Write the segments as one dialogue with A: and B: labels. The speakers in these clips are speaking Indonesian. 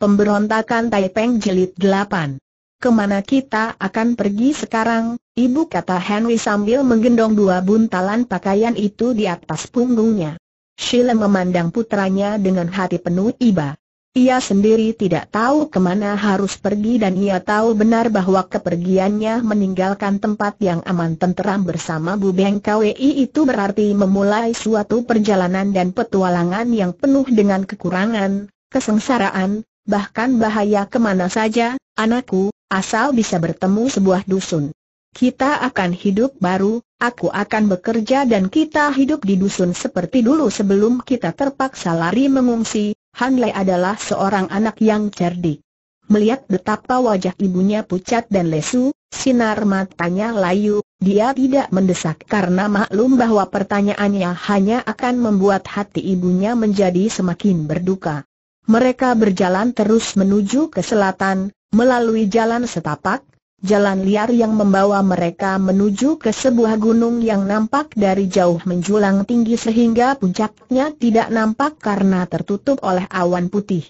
A: Pemberontakan Taipeng Jelit 8 Kemana kita akan pergi sekarang, ibu kata Henry sambil menggendong dua buntalan pakaian itu di atas punggungnya. Sheila memandang putranya dengan hati penuh iba. Ia sendiri tidak tahu kemana harus pergi dan ia tahu benar bahwa kepergiannya meninggalkan tempat yang aman tenteram bersama Bu Beng Kwi itu berarti memulai suatu perjalanan dan petualangan yang penuh dengan kekurangan, kesengsaraan, bahkan bahaya kemana saja, anakku, asal bisa bertemu sebuah dusun. Kita akan hidup baru, aku akan bekerja dan kita hidup di dusun seperti dulu sebelum kita terpaksa lari mengungsi, Han Lei adalah seorang anak yang cerdik. Melihat betapa wajah ibunya pucat dan lesu, sinar matanya layu, dia tidak mendesak karena maklum bahwa pertanyaannya hanya akan membuat hati ibunya menjadi semakin berduka. Mereka berjalan terus menuju ke selatan, melalui jalan setapak, jalan liar yang membawa mereka menuju ke sebuah gunung yang nampak dari jauh menjulang tinggi sehingga puncaknya tidak nampak karena tertutup oleh awan putih.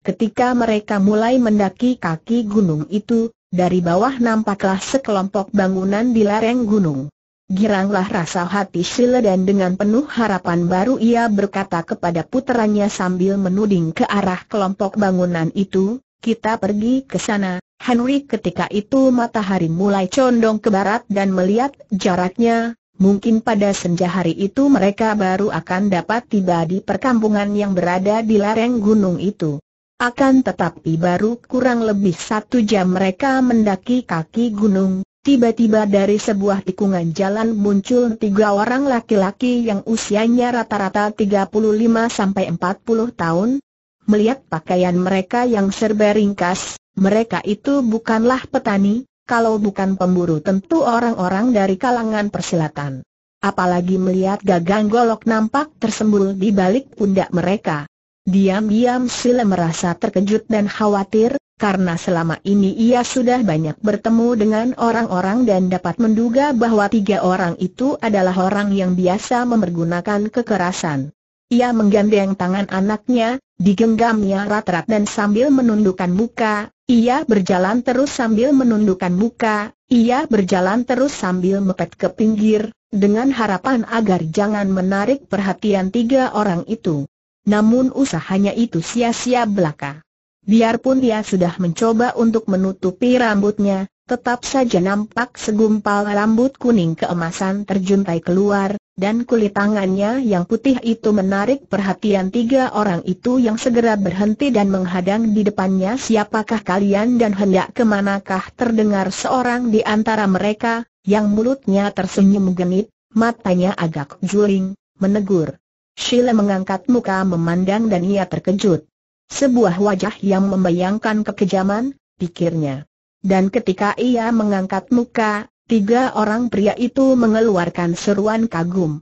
A: Ketika mereka mulai mendaki kaki gunung itu, dari bawah nampaklah sekelompok bangunan di lereng gunung. Giranglah rasa hati Sile dan dengan penuh harapan baru ia berkata kepada puteranya sambil menuding ke arah kelompok bangunan itu, kita pergi ke sana. Henry ketika itu matahari mulai condong ke barat dan melihat jaraknya, Mungkin pada senja hari itu mereka baru akan dapat tiba di perkampungan yang berada di lereng gunung itu. Akan tetapi baru kurang lebih satu jam mereka mendaki kaki gunung, Tiba-tiba dari sebuah tikungan jalan muncul tiga orang laki-laki yang usianya rata-rata 35 40 tahun. Melihat pakaian mereka yang serba ringkas, mereka itu bukanlah petani, kalau bukan pemburu tentu orang-orang dari kalangan persilatan. Apalagi melihat gagang golok nampak tersembul di balik pundak mereka. Diam-diam Sile merasa terkejut dan khawatir, karena selama ini ia sudah banyak bertemu dengan orang-orang dan dapat menduga bahwa tiga orang itu adalah orang yang biasa mempergunakan kekerasan. Ia menggandeng tangan anaknya, digenggamnya rat-rat dan sambil menundukkan muka, ia berjalan terus sambil menundukkan muka, ia berjalan terus sambil mepet ke pinggir, dengan harapan agar jangan menarik perhatian tiga orang itu. Namun usahanya itu sia-sia belaka. Biarpun dia sudah mencoba untuk menutupi rambutnya, tetap saja nampak segumpal rambut kuning keemasan terjuntai keluar, dan kulit tangannya yang putih itu menarik perhatian tiga orang itu yang segera berhenti dan menghadang di depannya siapakah kalian dan hendak kemanakah terdengar seorang di antara mereka, yang mulutnya tersenyum genit, matanya agak juling, menegur. Sheila mengangkat muka memandang dan ia terkejut. Sebuah wajah yang membayangkan kekejaman, pikirnya. Dan ketika ia mengangkat muka, tiga orang pria itu mengeluarkan seruan kagum.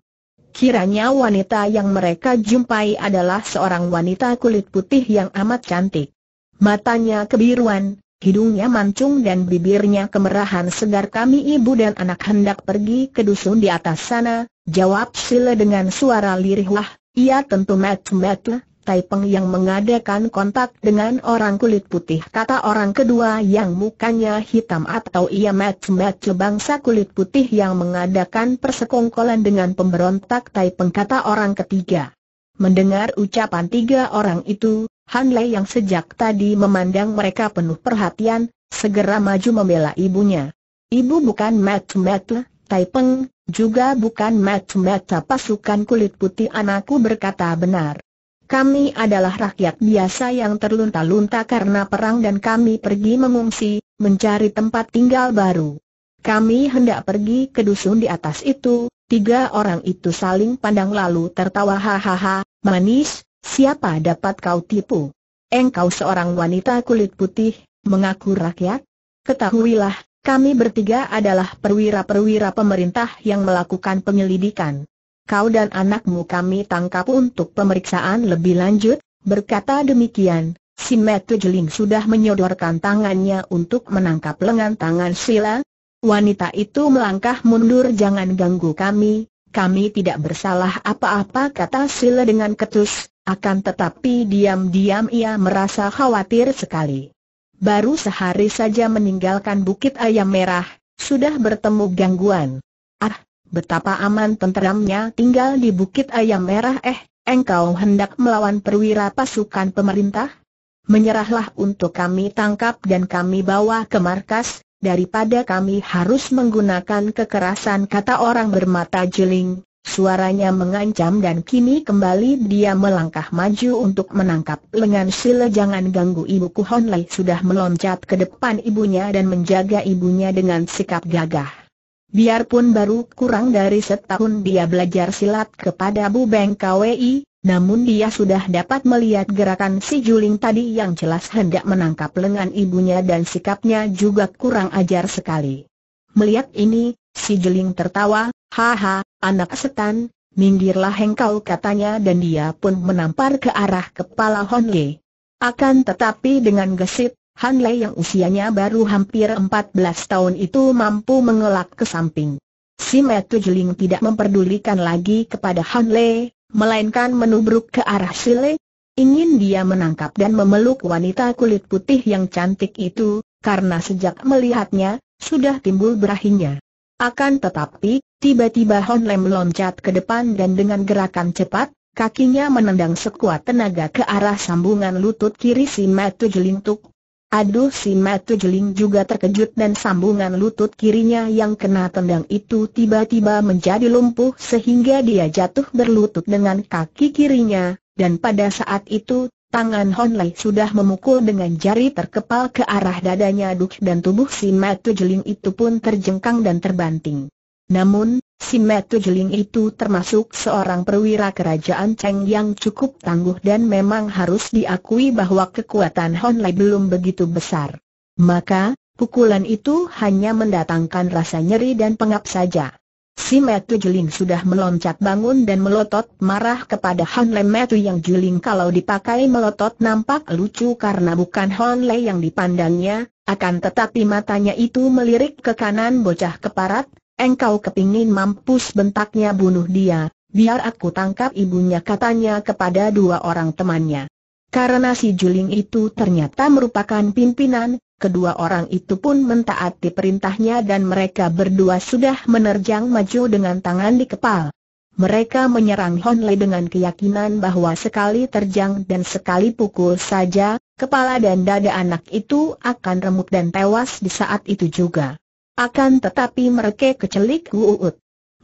A: Kiranya wanita yang mereka jumpai adalah seorang wanita kulit putih yang amat cantik. Matanya kebiruan, hidungnya mancung dan bibirnya kemerahan segar kami ibu dan anak hendak pergi ke dusun di atas sana, jawab Sile dengan suara lirih wah, ia tentu met lah. Taipeng yang mengadakan kontak dengan orang kulit putih kata orang kedua yang mukanya hitam atau ia match-match bangsa kulit putih yang mengadakan persekongkolan dengan pemberontak Taipeng kata orang ketiga. Mendengar ucapan tiga orang itu, Han Lei yang sejak tadi memandang mereka penuh perhatian, segera maju membela ibunya. Ibu bukan match-match, Taipeng, juga bukan match-match pasukan kulit putih anakku berkata benar. Kami adalah rakyat biasa yang terlunta-lunta karena perang dan kami pergi mengungsi, mencari tempat tinggal baru. Kami hendak pergi ke dusun di atas itu, tiga orang itu saling pandang lalu tertawa hahaha, manis, siapa dapat kau tipu? Engkau seorang wanita kulit putih, mengaku rakyat? Ketahuilah, kami bertiga adalah perwira-perwira pemerintah yang melakukan penyelidikan kau dan anakmu kami tangkap untuk pemeriksaan lebih lanjut, berkata demikian. Si Metu Jeling sudah menyodorkan tangannya untuk menangkap lengan tangan Sila. Wanita itu melangkah mundur jangan ganggu kami, kami tidak bersalah apa-apa kata Sila dengan ketus, akan tetapi diam-diam ia merasa khawatir sekali. Baru sehari saja meninggalkan Bukit Ayam Merah, sudah bertemu gangguan. Ah, Betapa aman tenteramnya tinggal di Bukit Ayam Merah eh, engkau hendak melawan perwira pasukan pemerintah? Menyerahlah untuk kami tangkap dan kami bawa ke markas, daripada kami harus menggunakan kekerasan kata orang bermata jeling. Suaranya mengancam dan kini kembali dia melangkah maju untuk menangkap lengan sila jangan ganggu ibuku Honlai sudah meloncat ke depan ibunya dan menjaga ibunya dengan sikap gagah. Biarpun baru kurang dari setahun dia belajar silat kepada Bu Beng KWI, namun dia sudah dapat melihat gerakan si Juling tadi yang jelas hendak menangkap lengan ibunya dan sikapnya juga kurang ajar sekali. Melihat ini, si Juling tertawa, haha, anak setan, minggirlah engkau katanya dan dia pun menampar ke arah kepala Hon Ye. Akan tetapi dengan gesit, Han Lei yang usianya baru hampir 14 tahun itu mampu mengelak ke samping. Si Metu Jeling tidak memperdulikan lagi kepada Han Lei, melainkan menubruk ke arah Si Lei. Ingin dia menangkap dan memeluk wanita kulit putih yang cantik itu, karena sejak melihatnya, sudah timbul berahinya. Akan tetapi, tiba-tiba Han Lei meloncat ke depan dan dengan gerakan cepat, kakinya menendang sekuat tenaga ke arah sambungan lutut kiri si Matu Jelintuk, Aduh si Matu Jeling juga terkejut dan sambungan lutut kirinya yang kena tendang itu tiba-tiba menjadi lumpuh sehingga dia jatuh berlutut dengan kaki kirinya, dan pada saat itu, tangan Hon Lai sudah memukul dengan jari terkepal ke arah dadanya Duk dan tubuh si Matu Jeling itu pun terjengkang dan terbanting. Namun, si Metu Jeling itu termasuk seorang perwira kerajaan Cheng yang cukup tangguh dan memang harus diakui bahwa kekuatan Hon Lai belum begitu besar. Maka, pukulan itu hanya mendatangkan rasa nyeri dan pengap saja. Si Metu Jeling sudah meloncat bangun dan melotot marah kepada Hon Lai Metu yang Jeling kalau dipakai melotot nampak lucu karena bukan Hon Lai yang dipandangnya, akan tetapi matanya itu melirik ke kanan bocah keparat, Engkau kepingin mampus bentaknya bunuh dia, biar aku tangkap ibunya katanya kepada dua orang temannya. Karena si Juling itu ternyata merupakan pimpinan, kedua orang itu pun mentaati perintahnya dan mereka berdua sudah menerjang maju dengan tangan di kepal. Mereka menyerang Honle dengan keyakinan bahwa sekali terjang dan sekali pukul saja, kepala dan dada anak itu akan remuk dan tewas di saat itu juga. Akan tetapi mereka kecelik Wuut.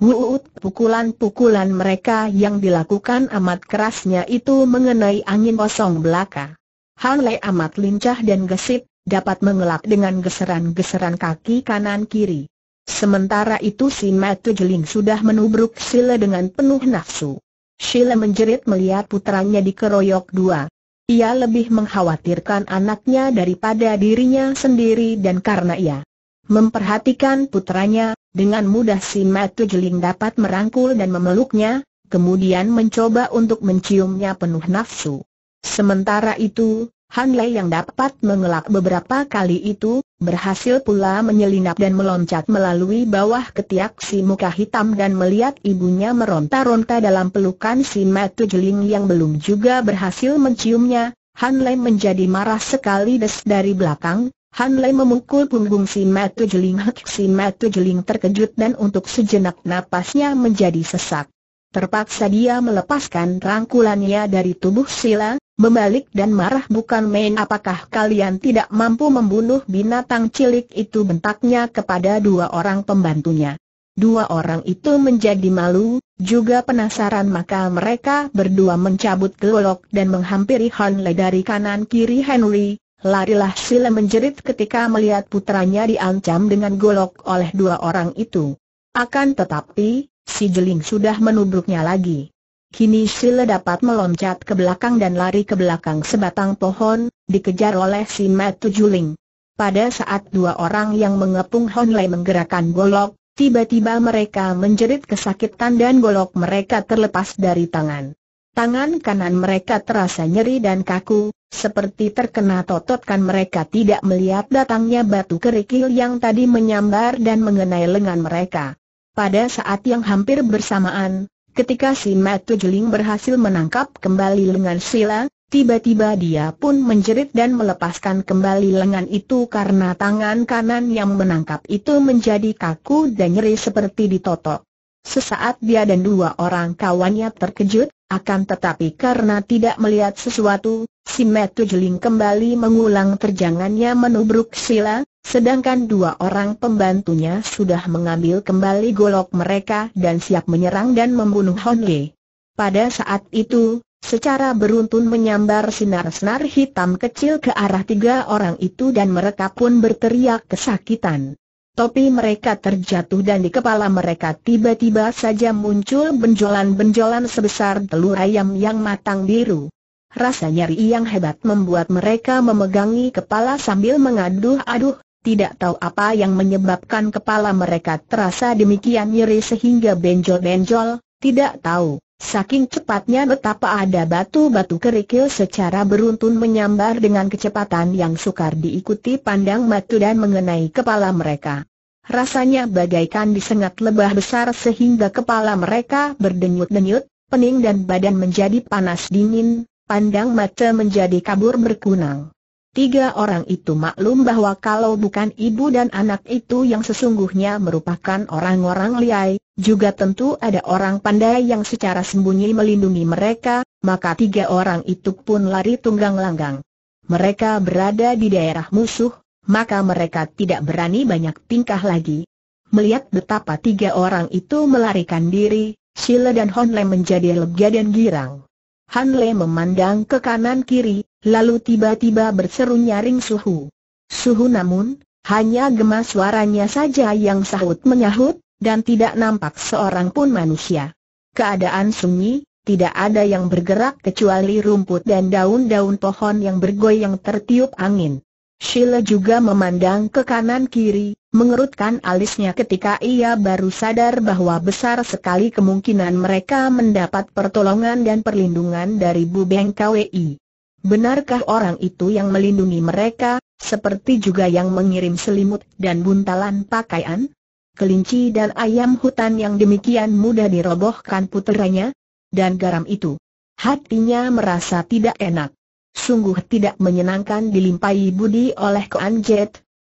A: Wuut pukulan-pukulan mereka yang dilakukan amat kerasnya itu mengenai angin kosong belaka. Han Lei amat lincah dan gesit, dapat mengelak dengan geseran-geseran kaki kanan kiri. Sementara itu si Matu Jeling sudah menubruk Sile dengan penuh nafsu. Sile menjerit melihat putranya dikeroyok dua. Ia lebih mengkhawatirkan anaknya daripada dirinya sendiri dan karena ia Memperhatikan putranya, dengan mudah si Matu Jeling dapat merangkul dan memeluknya, kemudian mencoba untuk menciumnya penuh nafsu. Sementara itu, Han Lei yang dapat mengelak beberapa kali itu, berhasil pula menyelinap dan meloncat melalui bawah ketiak si muka hitam dan melihat ibunya meronta-ronta dalam pelukan si Matu Jeling yang belum juga berhasil menciumnya, Han Lei menjadi marah sekali des dari belakang, Han Lei memukul punggung si Matu Jeling Si Matu Jeling terkejut dan untuk sejenak napasnya menjadi sesak. Terpaksa dia melepaskan rangkulannya dari tubuh Sila, membalik dan marah bukan main apakah kalian tidak mampu membunuh binatang cilik itu bentaknya kepada dua orang pembantunya. Dua orang itu menjadi malu, juga penasaran maka mereka berdua mencabut gelok dan menghampiri Lei dari kanan kiri Henry, Larilah Sile menjerit ketika melihat putranya diancam dengan golok oleh dua orang itu. Akan tetapi, si Jeling sudah menubruknya lagi. Kini Sile dapat meloncat ke belakang dan lari ke belakang sebatang pohon, dikejar oleh si Matu Juling. Pada saat dua orang yang mengepung Honlei menggerakkan golok, tiba-tiba mereka menjerit kesakitan dan golok mereka terlepas dari tangan. Tangan kanan mereka terasa nyeri dan kaku, seperti terkena tototkan mereka tidak melihat datangnya batu kerikil yang tadi menyambar dan mengenai lengan mereka. Pada saat yang hampir bersamaan, ketika si Matu Juling berhasil menangkap kembali lengan Sila, tiba-tiba dia pun menjerit dan melepaskan kembali lengan itu karena tangan kanan yang menangkap itu menjadi kaku dan nyeri seperti ditotok. Sesaat dia dan dua orang kawannya terkejut, akan tetapi karena tidak melihat sesuatu, si Metu Jeling kembali mengulang terjangannya menubruk Sila, sedangkan dua orang pembantunya sudah mengambil kembali golok mereka dan siap menyerang dan membunuh Hon Lee. Pada saat itu, secara beruntun menyambar sinar-sinar hitam kecil ke arah tiga orang itu dan mereka pun berteriak kesakitan. Topi mereka terjatuh dan di kepala mereka tiba-tiba saja muncul benjolan-benjolan sebesar telur ayam yang matang biru. Rasa nyeri yang hebat membuat mereka memegangi kepala sambil mengaduh-aduh, tidak tahu apa yang menyebabkan kepala mereka terasa demikian nyeri sehingga benjol-benjol, tidak tahu. Saking cepatnya betapa ada batu-batu kerikil secara beruntun menyambar dengan kecepatan yang sukar diikuti pandang mata dan mengenai kepala mereka. Rasanya bagaikan disengat lebah besar sehingga kepala mereka berdenyut-denyut, pening dan badan menjadi panas dingin, pandang mata menjadi kabur berkunang. Tiga orang itu maklum bahwa kalau bukan ibu dan anak itu yang sesungguhnya merupakan orang-orang liai, juga tentu ada orang pandai yang secara sembunyi melindungi mereka, maka tiga orang itu pun lari tunggang langgang. Mereka berada di daerah musuh, maka mereka tidak berani banyak tingkah lagi. Melihat betapa tiga orang itu melarikan diri, Sheila dan Honle menjadi lega dan girang. Hanle memandang ke kanan kiri, lalu tiba-tiba berseru nyaring suhu. Suhu namun, hanya gemas suaranya saja yang sahut menyahut, dan tidak nampak seorang pun manusia. Keadaan sunyi, tidak ada yang bergerak kecuali rumput dan daun-daun pohon yang bergoyang tertiup angin. Sheila juga memandang ke kanan kiri, mengerutkan alisnya ketika ia baru sadar bahwa besar sekali kemungkinan mereka mendapat pertolongan dan perlindungan dari Bubeng KWI. Benarkah orang itu yang melindungi mereka, seperti juga yang mengirim selimut dan buntalan pakaian? Kelinci dan ayam hutan yang demikian mudah dirobohkan puteranya? Dan garam itu. Hatinya merasa tidak enak. Sungguh tidak menyenangkan dilimpahi budi oleh Koan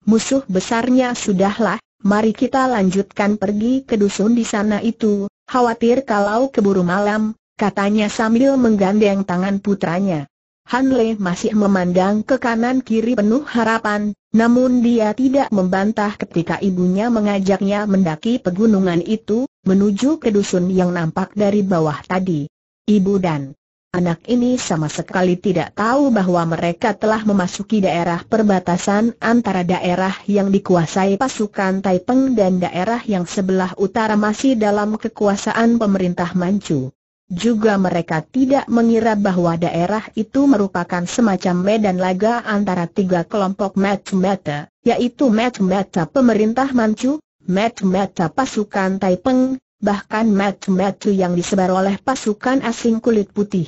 A: musuh besarnya sudahlah, mari kita lanjutkan pergi ke dusun di sana itu, khawatir kalau keburu malam, katanya sambil menggandeng tangan putranya. Han Le masih memandang ke kanan kiri penuh harapan, namun dia tidak membantah ketika ibunya mengajaknya mendaki pegunungan itu, menuju ke dusun yang nampak dari bawah tadi. Ibu dan anak ini sama sekali tidak tahu bahwa mereka telah memasuki daerah perbatasan antara daerah yang dikuasai pasukan Taipeng dan daerah yang sebelah utara masih dalam kekuasaan pemerintah Manchu. Juga mereka tidak mengira bahwa daerah itu merupakan semacam medan laga antara tiga kelompok Matmata, yaitu Matmata pemerintah Manchu, Matmata pasukan Taipeng, bahkan Matmata yang disebar oleh pasukan asing kulit putih.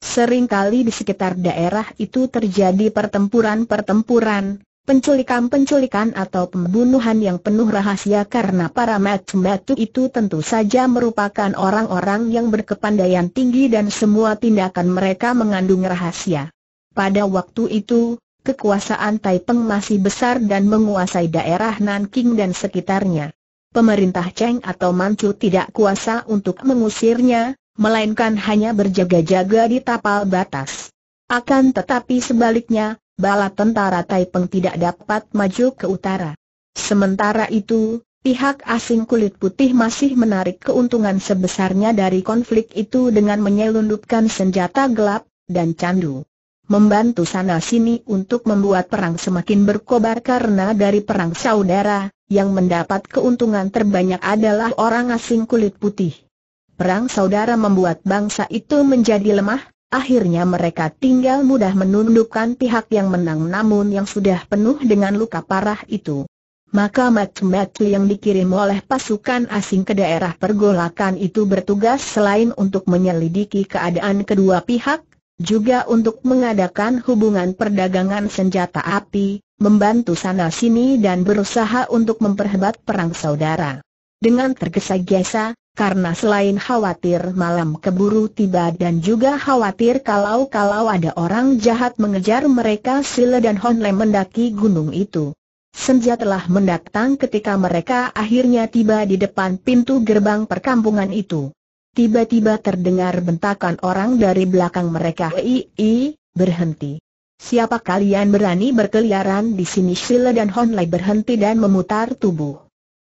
A: Seringkali di sekitar daerah itu terjadi pertempuran-pertempuran, Penculikan-penculikan atau pembunuhan yang penuh rahasia karena para matu-matu itu tentu saja merupakan orang-orang yang berkepandaian tinggi dan semua tindakan mereka mengandung rahasia. Pada waktu itu, kekuasaan Taipeng masih besar dan menguasai daerah Nanking dan sekitarnya. Pemerintah Cheng atau Manchu tidak kuasa untuk mengusirnya, melainkan hanya berjaga-jaga di tapal batas. Akan tetapi sebaliknya, bala tentara Taipeng tidak dapat maju ke utara. Sementara itu, pihak asing kulit putih masih menarik keuntungan sebesarnya dari konflik itu dengan menyelundupkan senjata gelap, dan candu. Membantu sana-sini untuk membuat perang semakin berkobar karena dari perang saudara, yang mendapat keuntungan terbanyak adalah orang asing kulit putih. Perang saudara membuat bangsa itu menjadi lemah, Akhirnya mereka tinggal mudah menundukkan pihak yang menang namun yang sudah penuh dengan luka parah itu. Maka matu-matu yang dikirim oleh pasukan asing ke daerah pergolakan itu bertugas selain untuk menyelidiki keadaan kedua pihak, juga untuk mengadakan hubungan perdagangan senjata api, membantu sana-sini dan berusaha untuk memperhebat perang saudara. Dengan tergesa-gesa, karena selain khawatir malam keburu tiba dan juga khawatir kalau-kalau ada orang jahat mengejar mereka Sile dan Honle mendaki gunung itu. Senja telah mendatang ketika mereka akhirnya tiba di depan pintu gerbang perkampungan itu. Tiba-tiba terdengar bentakan orang dari belakang mereka Hei, berhenti. Siapa kalian berani berkeliaran di sini Sile dan Honle berhenti dan memutar tubuh.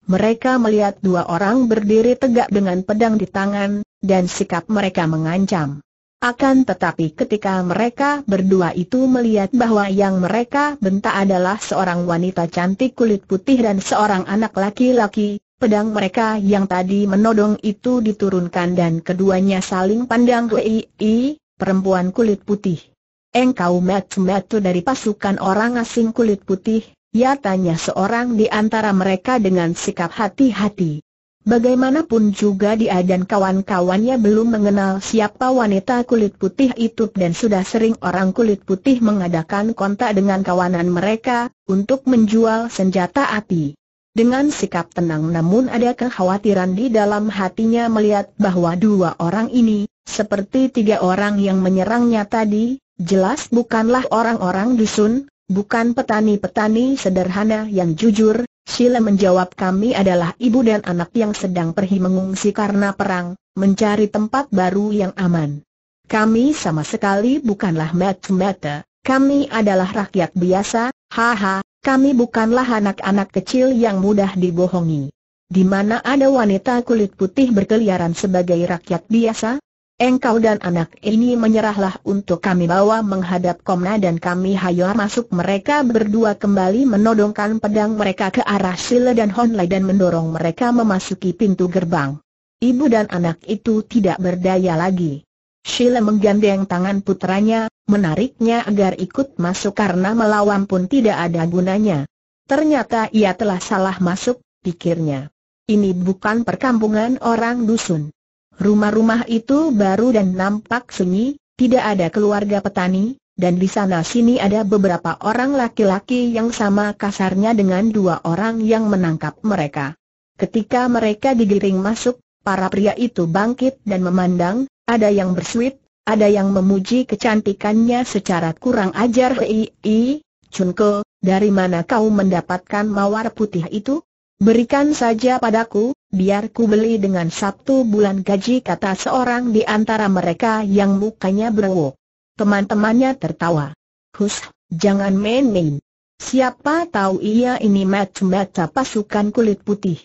A: Mereka melihat dua orang berdiri tegak dengan pedang di tangan, dan sikap mereka mengancam. Akan tetapi ketika mereka berdua itu melihat bahwa yang mereka bentak adalah seorang wanita cantik kulit putih dan seorang anak laki-laki, pedang mereka yang tadi menodong itu diturunkan dan keduanya saling pandang Wei, perempuan kulit putih. Engkau metu-metu dari pasukan orang asing kulit putih, Ya tanya seorang di antara mereka dengan sikap hati-hati. Bagaimanapun juga dia dan kawan-kawannya belum mengenal siapa wanita kulit putih itu dan sudah sering orang kulit putih mengadakan kontak dengan kawanan mereka, untuk menjual senjata api. Dengan sikap tenang namun ada kekhawatiran di dalam hatinya melihat bahwa dua orang ini, seperti tiga orang yang menyerangnya tadi, jelas bukanlah orang-orang dusun, Bukan petani-petani sederhana yang jujur, Sheila menjawab kami adalah ibu dan anak yang sedang pergi mengungsi karena perang, mencari tempat baru yang aman. Kami sama sekali bukanlah mata-mata, kami adalah rakyat biasa, haha, kami bukanlah anak-anak kecil yang mudah dibohongi. Di mana ada wanita kulit putih berkeliaran sebagai rakyat biasa, Engkau dan anak ini menyerahlah untuk kami bawa menghadap Komna dan kami hayo masuk mereka berdua kembali menodongkan pedang mereka ke arah Sile dan Honlai dan mendorong mereka memasuki pintu gerbang. Ibu dan anak itu tidak berdaya lagi. Sile menggandeng tangan putranya, menariknya agar ikut masuk karena melawan pun tidak ada gunanya. Ternyata ia telah salah masuk, pikirnya. Ini bukan perkampungan orang dusun. Rumah-rumah itu baru dan nampak sunyi, tidak ada keluarga petani, dan di sana sini ada beberapa orang laki-laki yang sama kasarnya dengan dua orang yang menangkap mereka. Ketika mereka digiring masuk, para pria itu bangkit dan memandang, ada yang bersuit, ada yang memuji kecantikannya secara kurang ajar Hei, Chunko, dari mana kau mendapatkan mawar putih itu? Berikan saja padaku, biar ku beli dengan satu bulan gaji kata seorang di antara mereka yang mukanya berwo. Teman-temannya tertawa. Hus, jangan main-main. Siapa tahu ia ini mata-mata pasukan kulit putih.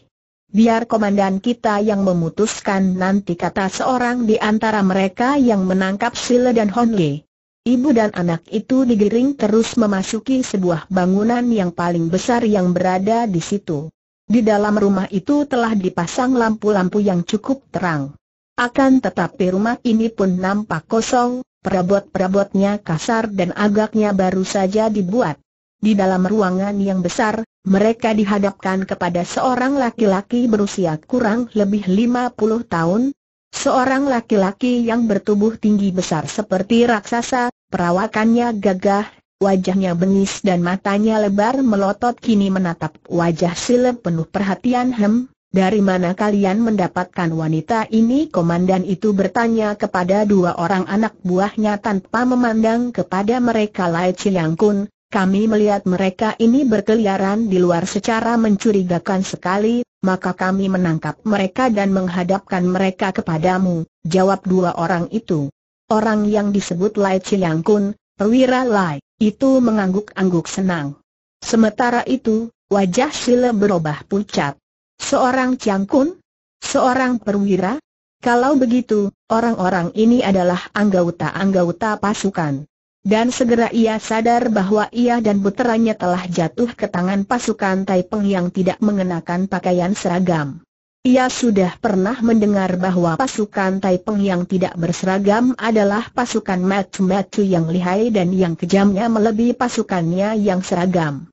A: Biar komandan kita yang memutuskan nanti kata seorang di antara mereka yang menangkap Sile dan Honle. Ibu dan anak itu digiring terus memasuki sebuah bangunan yang paling besar yang berada di situ. Di dalam rumah itu telah dipasang lampu-lampu yang cukup terang. Akan tetapi rumah ini pun nampak kosong, perabot-perabotnya kasar dan agaknya baru saja dibuat. Di dalam ruangan yang besar, mereka dihadapkan kepada seorang laki-laki berusia kurang lebih 50 tahun, Seorang laki-laki yang bertubuh tinggi besar seperti raksasa, perawakannya gagah Wajahnya bengis dan matanya lebar melotot kini menatap wajah Silem penuh perhatian hem. Dari mana kalian mendapatkan wanita ini? Komandan itu bertanya kepada dua orang anak buahnya tanpa memandang kepada mereka Lai Chiang Kun. Kami melihat mereka ini berkeliaran di luar secara mencurigakan sekali, maka kami menangkap mereka dan menghadapkan mereka kepadamu, jawab dua orang itu. Orang yang disebut Lai Chiang Kun, perwira Lai itu mengangguk-angguk senang. Sementara itu, wajah Sile berubah pucat. Seorang cangkun? Seorang perwira? Kalau begitu, orang-orang ini adalah anggota-anggota pasukan. Dan segera ia sadar bahwa ia dan puteranya telah jatuh ke tangan pasukan Taipeng yang tidak mengenakan pakaian seragam. Ia sudah pernah mendengar bahwa pasukan Taipeng yang tidak berseragam adalah pasukan matu-matu yang lihai dan yang kejamnya melebihi pasukannya yang seragam.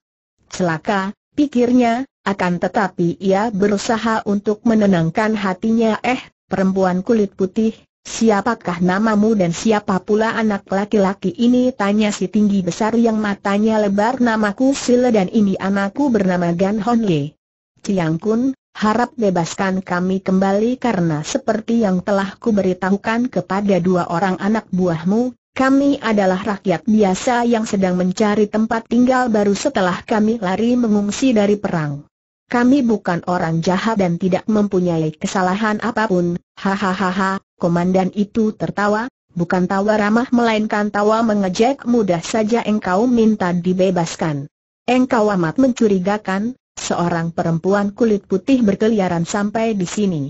A: Celaka, pikirnya, akan tetapi ia berusaha untuk menenangkan hatinya eh, perempuan kulit putih, siapakah namamu dan siapa pula anak laki-laki ini tanya si tinggi besar yang matanya lebar namaku Sile dan ini anakku bernama Gan Hon Ye harap bebaskan kami kembali karena seperti yang telah kuberitahukan kepada dua orang anak buahmu, kami adalah rakyat biasa yang sedang mencari tempat tinggal baru setelah kami lari mengungsi dari perang. Kami bukan orang jahat dan tidak mempunyai kesalahan apapun, hahaha, komandan itu tertawa, bukan tawa ramah melainkan tawa mengejek mudah saja engkau minta dibebaskan. Engkau amat mencurigakan, seorang perempuan kulit putih berkeliaran sampai di sini.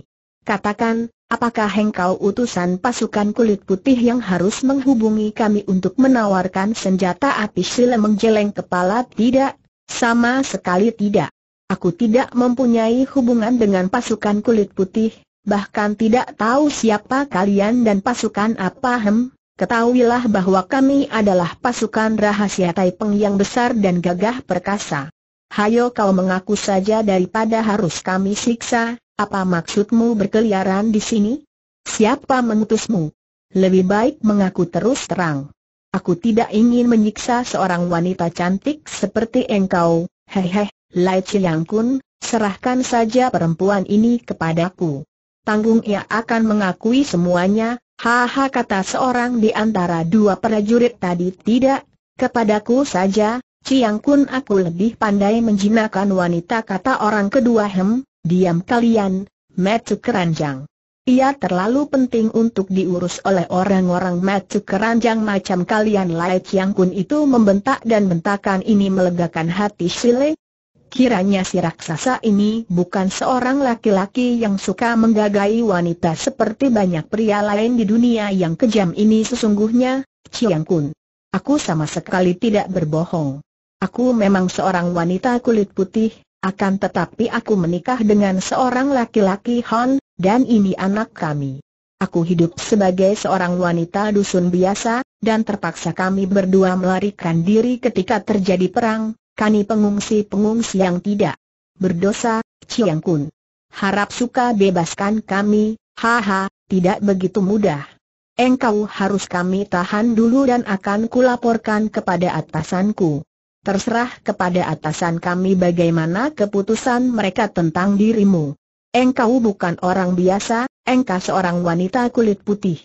A: Katakan, apakah engkau utusan pasukan kulit putih yang harus menghubungi kami untuk menawarkan senjata api sila menjeleng kepala? Tidak, sama sekali tidak. Aku tidak mempunyai hubungan dengan pasukan kulit putih, bahkan tidak tahu siapa kalian dan pasukan apa hem. Ketahuilah bahwa kami adalah pasukan rahasia Taipeng yang besar dan gagah perkasa hayo kau mengaku saja daripada harus kami siksa, apa maksudmu berkeliaran di sini? Siapa mengutusmu? Lebih baik mengaku terus terang. Aku tidak ingin menyiksa seorang wanita cantik seperti engkau, hehe, Lai Chiang Kun, serahkan saja perempuan ini kepadaku. Tanggung ia akan mengakui semuanya, haha kata seorang di antara dua prajurit tadi tidak, kepadaku saja, Ciang Kun aku lebih pandai menjinakkan wanita kata orang kedua hem, diam kalian, metu keranjang. Ia terlalu penting untuk diurus oleh orang-orang metu keranjang macam kalian Lai Ciang Kun itu membentak dan bentakan ini melegakan hati Sile. Kiranya si raksasa ini bukan seorang laki-laki yang suka menggagai wanita seperti banyak pria lain di dunia yang kejam ini sesungguhnya, Ciang Kun. Aku sama sekali tidak berbohong. Aku memang seorang wanita kulit putih, akan tetapi aku menikah dengan seorang laki-laki Hon, dan ini anak kami. Aku hidup sebagai seorang wanita dusun biasa, dan terpaksa kami berdua melarikan diri ketika terjadi perang, kami pengungsi-pengungsi yang tidak berdosa, Chiang Kun. Harap suka bebaskan kami, haha, tidak begitu mudah. Engkau harus kami tahan dulu dan akan kulaporkan kepada atasanku terserah kepada atasan kami bagaimana keputusan mereka tentang dirimu. Engkau bukan orang biasa, engkau seorang wanita kulit putih.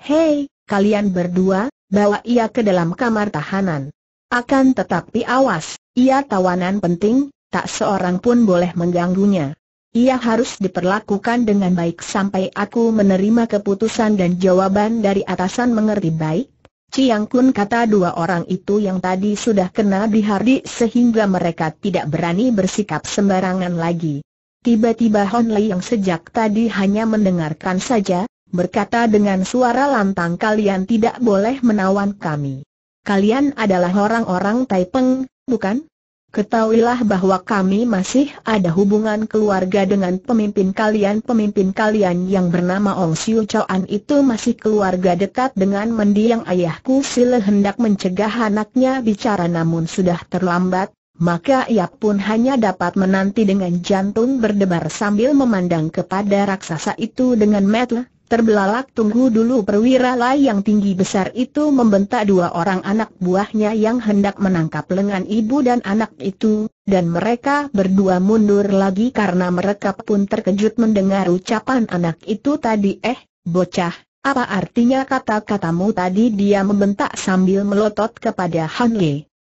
A: Hei, kalian berdua, bawa ia ke dalam kamar tahanan. Akan tetapi awas, ia tawanan penting, tak seorang pun boleh mengganggunya. Ia harus diperlakukan dengan baik sampai aku menerima keputusan dan jawaban dari atasan mengerti baik, Ciang Kun kata dua orang itu yang tadi sudah kena dihardik sehingga mereka tidak berani bersikap sembarangan lagi. Tiba-tiba Hon Lei yang sejak tadi hanya mendengarkan saja, berkata dengan suara lantang kalian tidak boleh menawan kami. Kalian adalah orang-orang Taipeng, bukan? Ketahuilah bahwa kami masih ada hubungan keluarga dengan pemimpin kalian Pemimpin kalian yang bernama Ong Siu Chuan itu masih keluarga dekat dengan mendiang ayahku Sile hendak mencegah anaknya bicara namun sudah terlambat Maka ia pun hanya dapat menanti dengan jantung berdebar sambil memandang kepada raksasa itu dengan metel Terbelalak tunggu dulu perwira Lai yang tinggi besar itu membentak dua orang anak buahnya yang hendak menangkap lengan ibu dan anak itu, dan mereka berdua mundur lagi karena mereka pun terkejut mendengar ucapan anak itu tadi eh, bocah, apa artinya kata-katamu tadi dia membentak sambil melotot kepada Han Ye.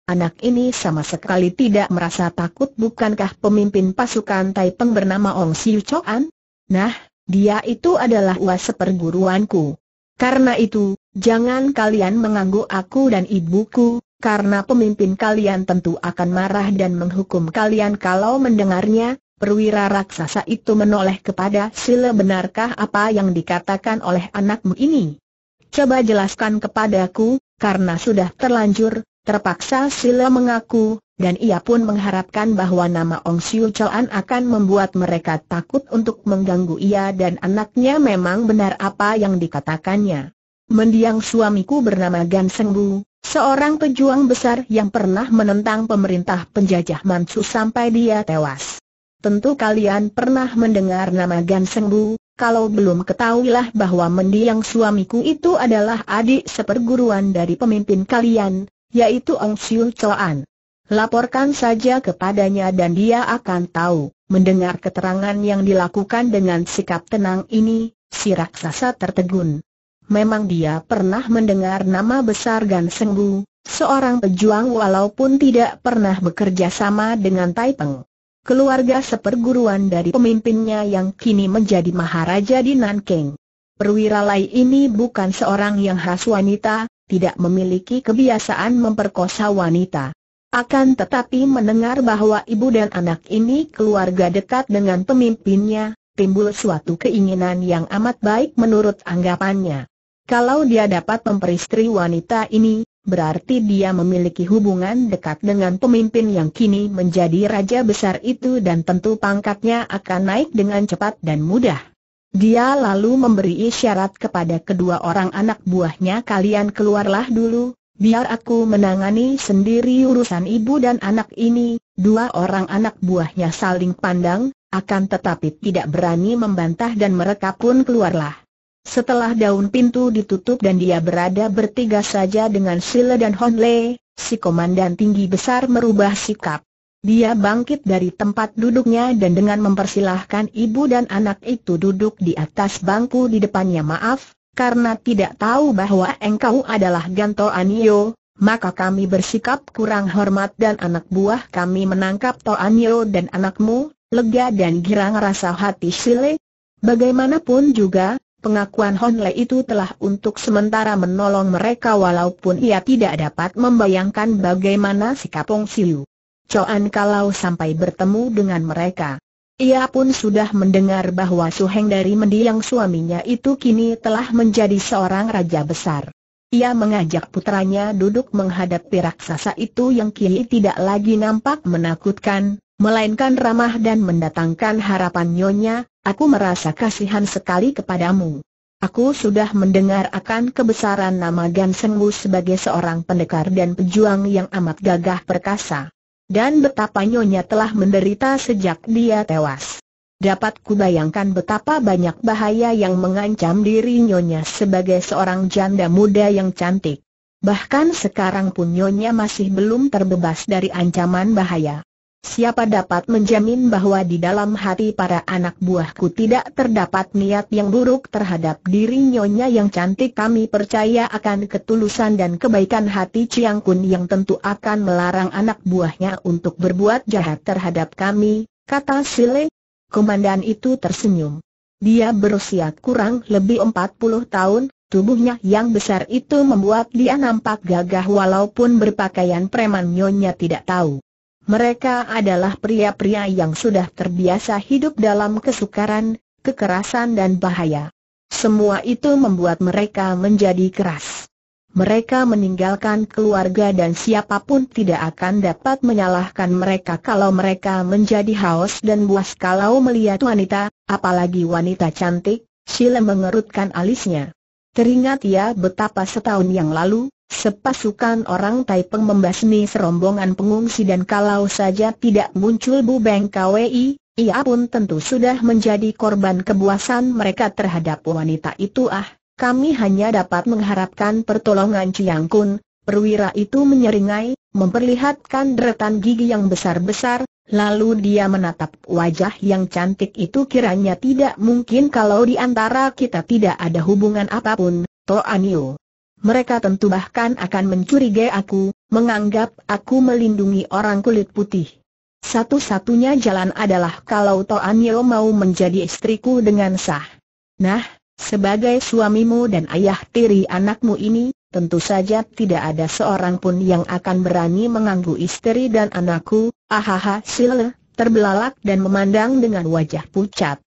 A: Anak ini sama sekali tidak merasa takut bukankah pemimpin pasukan Taipeng bernama Ong Siu Chuan? Nah, dia itu adalah uas perguruanku. Karena itu, jangan kalian mengganggu aku dan ibuku, karena pemimpin kalian tentu akan marah dan menghukum kalian kalau mendengarnya, perwira raksasa itu menoleh kepada Sile benarkah apa yang dikatakan oleh anakmu ini? Coba jelaskan kepadaku, karena sudah terlanjur, terpaksa Sile mengaku, dan ia pun mengharapkan bahwa nama Ong Siu Chuan akan membuat mereka takut untuk mengganggu ia dan anaknya memang benar apa yang dikatakannya. Mendiang suamiku bernama Gan Seng Bu, seorang pejuang besar yang pernah menentang pemerintah penjajah Mansu sampai dia tewas. Tentu kalian pernah mendengar nama Gan Seng Bu, kalau belum ketahuilah bahwa mendiang suamiku itu adalah adik seperguruan dari pemimpin kalian, yaitu Ong Siu Chuan. Laporkan saja kepadanya dan dia akan tahu. Mendengar keterangan yang dilakukan dengan sikap tenang ini, si raksasa tertegun. Memang dia pernah mendengar nama besar Gan Sengbu, seorang pejuang walaupun tidak pernah bekerja sama dengan Taipeng. Keluarga seperguruan dari pemimpinnya yang kini menjadi Maharaja di Nanking. Perwira Lai ini bukan seorang yang khas wanita, tidak memiliki kebiasaan memperkosa wanita. Akan tetapi mendengar bahwa ibu dan anak ini keluarga dekat dengan pemimpinnya, timbul suatu keinginan yang amat baik menurut anggapannya. Kalau dia dapat memperistri wanita ini, berarti dia memiliki hubungan dekat dengan pemimpin yang kini menjadi raja besar itu dan tentu pangkatnya akan naik dengan cepat dan mudah. Dia lalu memberi isyarat kepada kedua orang anak buahnya kalian keluarlah dulu, biar aku menangani sendiri urusan ibu dan anak ini, dua orang anak buahnya saling pandang, akan tetapi tidak berani membantah dan mereka pun keluarlah. Setelah daun pintu ditutup dan dia berada bertiga saja dengan Sile dan Honle, si komandan tinggi besar merubah sikap. Dia bangkit dari tempat duduknya dan dengan mempersilahkan ibu dan anak itu duduk di atas bangku di depannya maaf, karena tidak tahu bahwa engkau adalah Ganto Anio, maka kami bersikap kurang hormat dan anak buah kami menangkap To Anio dan anakmu, lega dan girang rasa hati Sile. Bagaimanapun juga, pengakuan Honle itu telah untuk sementara menolong mereka walaupun ia tidak dapat membayangkan bagaimana sikap Ong Siu. Coan kalau sampai bertemu dengan mereka. Ia pun sudah mendengar bahwa Suheng dari mendiang suaminya itu kini telah menjadi seorang raja besar. Ia mengajak putranya duduk menghadapi raksasa itu yang kini tidak lagi nampak menakutkan, melainkan ramah dan mendatangkan harapan nyonya, aku merasa kasihan sekali kepadamu. Aku sudah mendengar akan kebesaran nama Gan Sengwu sebagai seorang pendekar dan pejuang yang amat gagah perkasa dan betapa nyonya telah menderita sejak dia tewas. Dapat kubayangkan betapa banyak bahaya yang mengancam diri nyonya sebagai seorang janda muda yang cantik. Bahkan sekarang pun nyonya masih belum terbebas dari ancaman bahaya. Siapa dapat menjamin bahwa di dalam hati para anak buahku tidak terdapat niat yang buruk terhadap diri nyonya yang cantik kami percaya akan ketulusan dan kebaikan hati Chiang Kun yang tentu akan melarang anak buahnya untuk berbuat jahat terhadap kami, kata Sile. Komandan itu tersenyum. Dia berusia kurang lebih 40 tahun, Tubuhnya yang besar itu membuat dia nampak gagah walaupun berpakaian preman Nyonya tidak tahu. Mereka adalah pria-pria yang sudah terbiasa hidup dalam kesukaran, kekerasan dan bahaya. Semua itu membuat mereka menjadi keras. Mereka meninggalkan keluarga dan siapapun tidak akan dapat menyalahkan mereka kalau mereka menjadi haus dan buas kalau melihat wanita, apalagi wanita cantik, Sile mengerutkan alisnya. Teringat ia ya betapa setahun yang lalu, Sepasukan orang Taipeng membasmi serombongan pengungsi dan kalau saja tidak muncul Bu Beng KWI, ia pun tentu sudah menjadi korban kebuasan mereka terhadap wanita itu ah. Kami hanya dapat mengharapkan pertolongan Chiang Kun, perwira itu menyeringai, memperlihatkan deretan gigi yang besar-besar, lalu dia menatap wajah yang cantik itu kiranya tidak mungkin kalau di antara kita tidak ada hubungan apapun, Anio mereka tentu bahkan akan mencurigai aku, menganggap aku melindungi orang kulit putih. Satu-satunya jalan adalah kalau Toan Yeo mau menjadi istriku dengan sah. Nah, sebagai suamimu dan ayah tiri anakmu ini, tentu saja tidak ada seorang pun yang akan berani mengganggu istri dan anakku, ahaha Sil, terbelalak dan memandang dengan wajah pucat.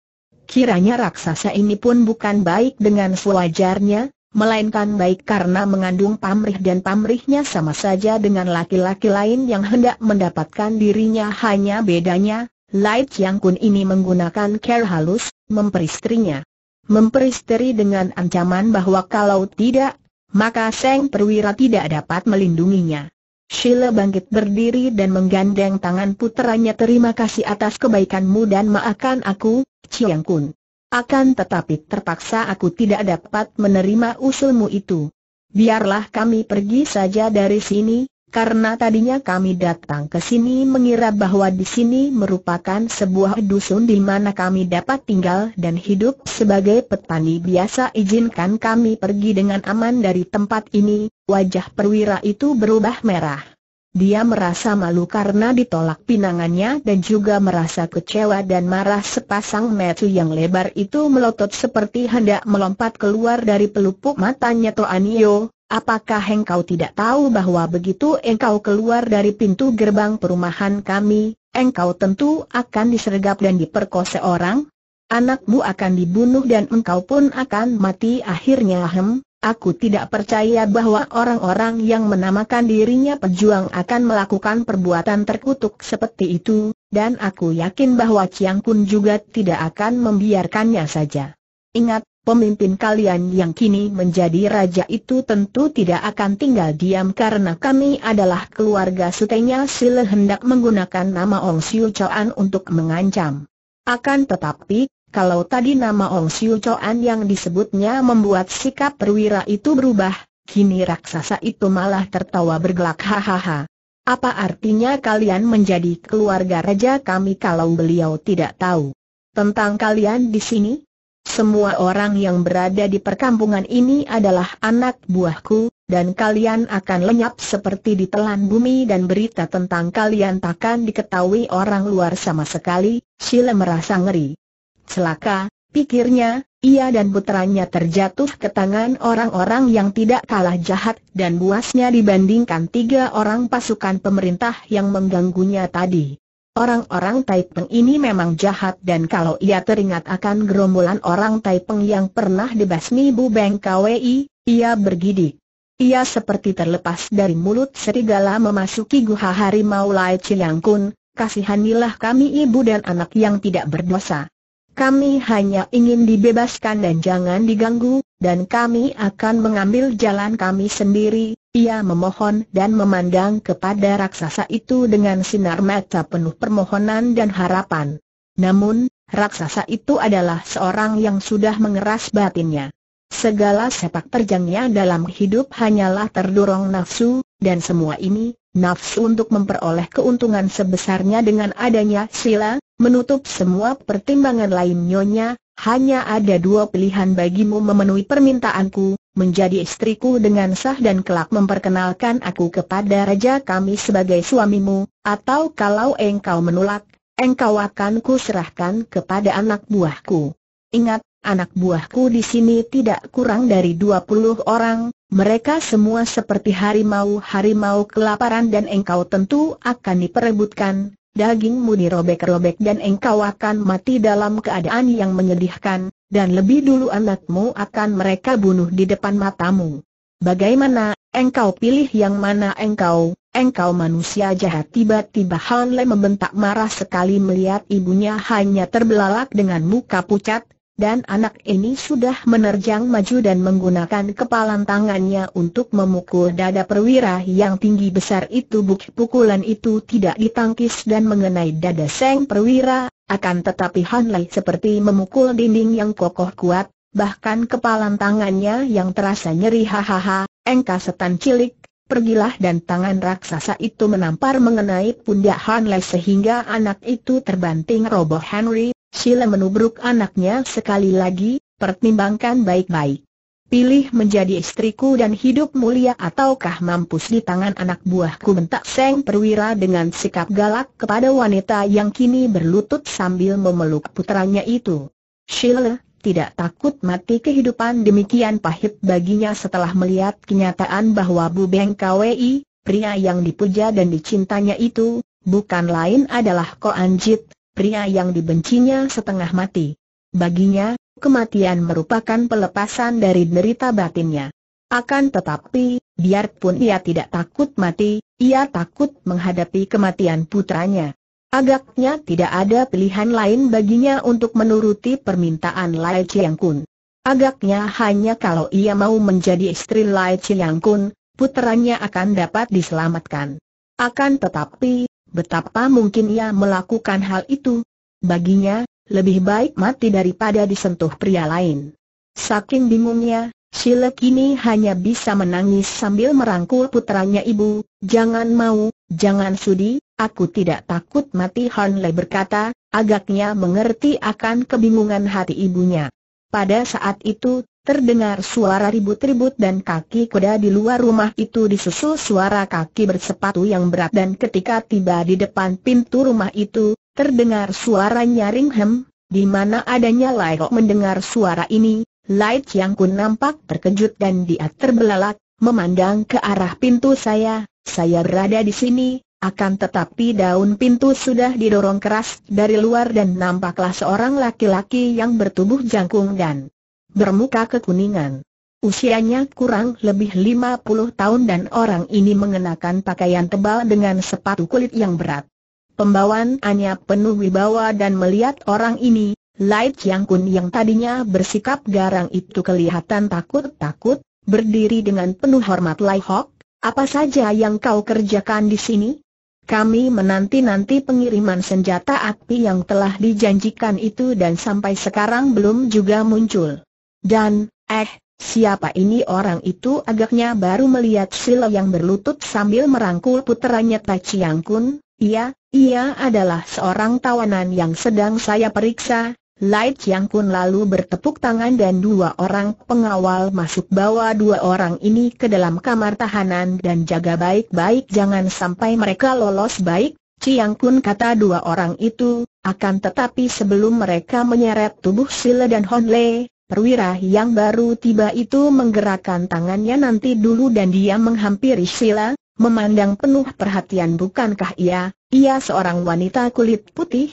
A: Kiranya raksasa ini pun bukan baik dengan sewajarnya, melainkan baik karena mengandung pamrih dan pamrihnya sama saja dengan laki-laki lain yang hendak mendapatkan dirinya hanya bedanya, Lai Chiang Kun ini menggunakan care halus, memperistrinya. Memperistri dengan ancaman bahwa kalau tidak, maka Seng Perwira tidak dapat melindunginya. Sheila bangkit berdiri dan menggandeng tangan putranya terima kasih atas kebaikanmu dan maafkan aku, Chiang Kun. Akan tetapi terpaksa aku tidak dapat menerima usulmu itu. Biarlah kami pergi saja dari sini, karena tadinya kami datang ke sini mengira bahwa di sini merupakan sebuah dusun di mana kami dapat tinggal dan hidup sebagai petani biasa izinkan kami pergi dengan aman dari tempat ini, wajah perwira itu berubah merah. Dia merasa malu karena ditolak pinangannya dan juga merasa kecewa dan marah sepasang mata yang lebar itu melotot seperti hendak melompat keluar dari pelupuk matanya Toanio. Apakah engkau tidak tahu bahwa begitu engkau keluar dari pintu gerbang perumahan kami, engkau tentu akan disergap dan diperkosa orang? Anakmu akan dibunuh dan engkau pun akan mati akhirnya hem, Aku tidak percaya bahwa orang-orang yang menamakan dirinya pejuang akan melakukan perbuatan terkutuk seperti itu, dan aku yakin bahwa Chiang Kun juga tidak akan membiarkannya saja. Ingat, pemimpin kalian yang kini menjadi raja itu tentu tidak akan tinggal diam karena kami adalah keluarga sutenya Sile hendak menggunakan nama Ong Siu Choan untuk mengancam. Akan tetapi, kalau tadi nama Ong Siu Choan yang disebutnya membuat sikap perwira itu berubah, kini raksasa itu malah tertawa bergelak hahaha. Apa artinya kalian menjadi keluarga raja kami kalau beliau tidak tahu tentang kalian di sini? Semua orang yang berada di perkampungan ini adalah anak buahku, dan kalian akan lenyap seperti ditelan bumi dan berita tentang kalian takkan diketahui orang luar sama sekali, Sile merasa ngeri celaka, pikirnya, ia dan putranya terjatuh ke tangan orang-orang yang tidak kalah jahat dan buasnya dibandingkan tiga orang pasukan pemerintah yang mengganggunya tadi. Orang-orang Taipeng ini memang jahat dan kalau ia teringat akan gerombolan orang Taipeng yang pernah dibasmi Bu Beng KWI, ia bergidik. Ia seperti terlepas dari mulut serigala memasuki guha harimau Lai Chiang kasihanilah kami ibu dan anak yang tidak berdosa. Kami hanya ingin dibebaskan dan jangan diganggu, dan kami akan mengambil jalan kami sendiri. Ia memohon dan memandang kepada raksasa itu dengan sinar mata penuh permohonan dan harapan. Namun, raksasa itu adalah seorang yang sudah mengeras batinnya. Segala sepak terjangnya dalam hidup hanyalah terdorong nafsu, dan semua ini, nafsu untuk memperoleh keuntungan sebesarnya dengan adanya sila, Menutup semua pertimbangan lain nyonya, hanya ada dua pilihan bagimu memenuhi permintaanku, menjadi istriku dengan sah dan kelak memperkenalkan aku kepada raja kami sebagai suamimu, atau kalau engkau menolak, engkau akan kuserahkan kepada anak buahku. Ingat, anak buahku di sini tidak kurang dari dua puluh orang, mereka semua seperti harimau-harimau kelaparan dan engkau tentu akan diperebutkan, dagingmu dirobek-robek dan engkau akan mati dalam keadaan yang menyedihkan, dan lebih dulu anakmu akan mereka bunuh di depan matamu. Bagaimana, engkau pilih yang mana engkau, engkau manusia jahat tiba-tiba Hanle membentak marah sekali melihat ibunya hanya terbelalak dengan muka pucat, dan anak ini sudah menerjang maju dan menggunakan kepalan tangannya untuk memukul dada perwira yang tinggi besar itu Buk pukulan itu tidak ditangkis dan mengenai dada seng perwira, akan tetapi Han Lei seperti memukul dinding yang kokoh kuat, bahkan kepalan tangannya yang terasa nyeri hahaha, engka setan cilik, pergilah dan tangan raksasa itu menampar mengenai pundak Han Lei sehingga anak itu terbanting roboh Henry, Sheila menubruk anaknya sekali lagi, pertimbangkan baik-baik. Pilih menjadi istriku dan hidup mulia ataukah mampus di tangan anak buahku bentak Seng Perwira dengan sikap galak kepada wanita yang kini berlutut sambil memeluk putranya itu. Sheila, tidak takut mati kehidupan demikian pahit baginya setelah melihat kenyataan bahwa Bu Beng Kwi, pria yang dipuja dan dicintanya itu, bukan lain adalah Ko Anjit, pria yang dibencinya setengah mati. Baginya, kematian merupakan pelepasan dari derita batinnya. Akan tetapi, biarpun ia tidak takut mati, ia takut menghadapi kematian putranya. Agaknya tidak ada pilihan lain baginya untuk menuruti permintaan Lai Chiang Kun. Agaknya hanya kalau ia mau menjadi istri Lai Chiang Kun, putranya akan dapat diselamatkan. Akan tetapi, Betapa mungkin ia melakukan hal itu? Baginya, lebih baik mati daripada disentuh pria lain. Saking bingungnya, Sheila kini hanya bisa menangis sambil merangkul putranya ibu, jangan mau, jangan sudi, aku tidak takut mati Hanle berkata, agaknya mengerti akan kebingungan hati ibunya. Pada saat itu, Terdengar suara ribut-ribut dan kaki kuda di luar rumah itu disusul suara kaki bersepatu yang berat dan ketika tiba di depan pintu rumah itu, terdengar suara nyaring hem, di mana adanya Lai mendengar suara ini, Lai Chiang Kun nampak terkejut dan dia terbelalak, memandang ke arah pintu saya, saya berada di sini, akan tetapi daun pintu sudah didorong keras dari luar dan nampaklah seorang laki-laki yang bertubuh jangkung dan bermuka kekuningan. Usianya kurang lebih 50 tahun dan orang ini mengenakan pakaian tebal dengan sepatu kulit yang berat. Pembawaannya penuh wibawa dan melihat orang ini, Light Yang Kun yang tadinya bersikap garang itu kelihatan takut-takut, berdiri dengan penuh hormat Lai Hok, apa saja yang kau kerjakan di sini? Kami menanti-nanti pengiriman senjata api yang telah dijanjikan itu dan sampai sekarang belum juga muncul. Dan, eh, siapa ini orang itu agaknya baru melihat Sila yang berlutut sambil merangkul puteranya Taciang Kun, iya, ia adalah seorang tawanan yang sedang saya periksa, Lai Chiang Kun lalu bertepuk tangan dan dua orang pengawal masuk bawa dua orang ini ke dalam kamar tahanan dan jaga baik-baik jangan sampai mereka lolos baik, Chiang Kun kata dua orang itu, akan tetapi sebelum mereka menyeret tubuh Sile dan Hon Le, Perwira yang baru tiba itu menggerakkan tangannya nanti dulu dan dia menghampiri Sheila, memandang penuh perhatian bukankah ia, ia seorang wanita kulit putih?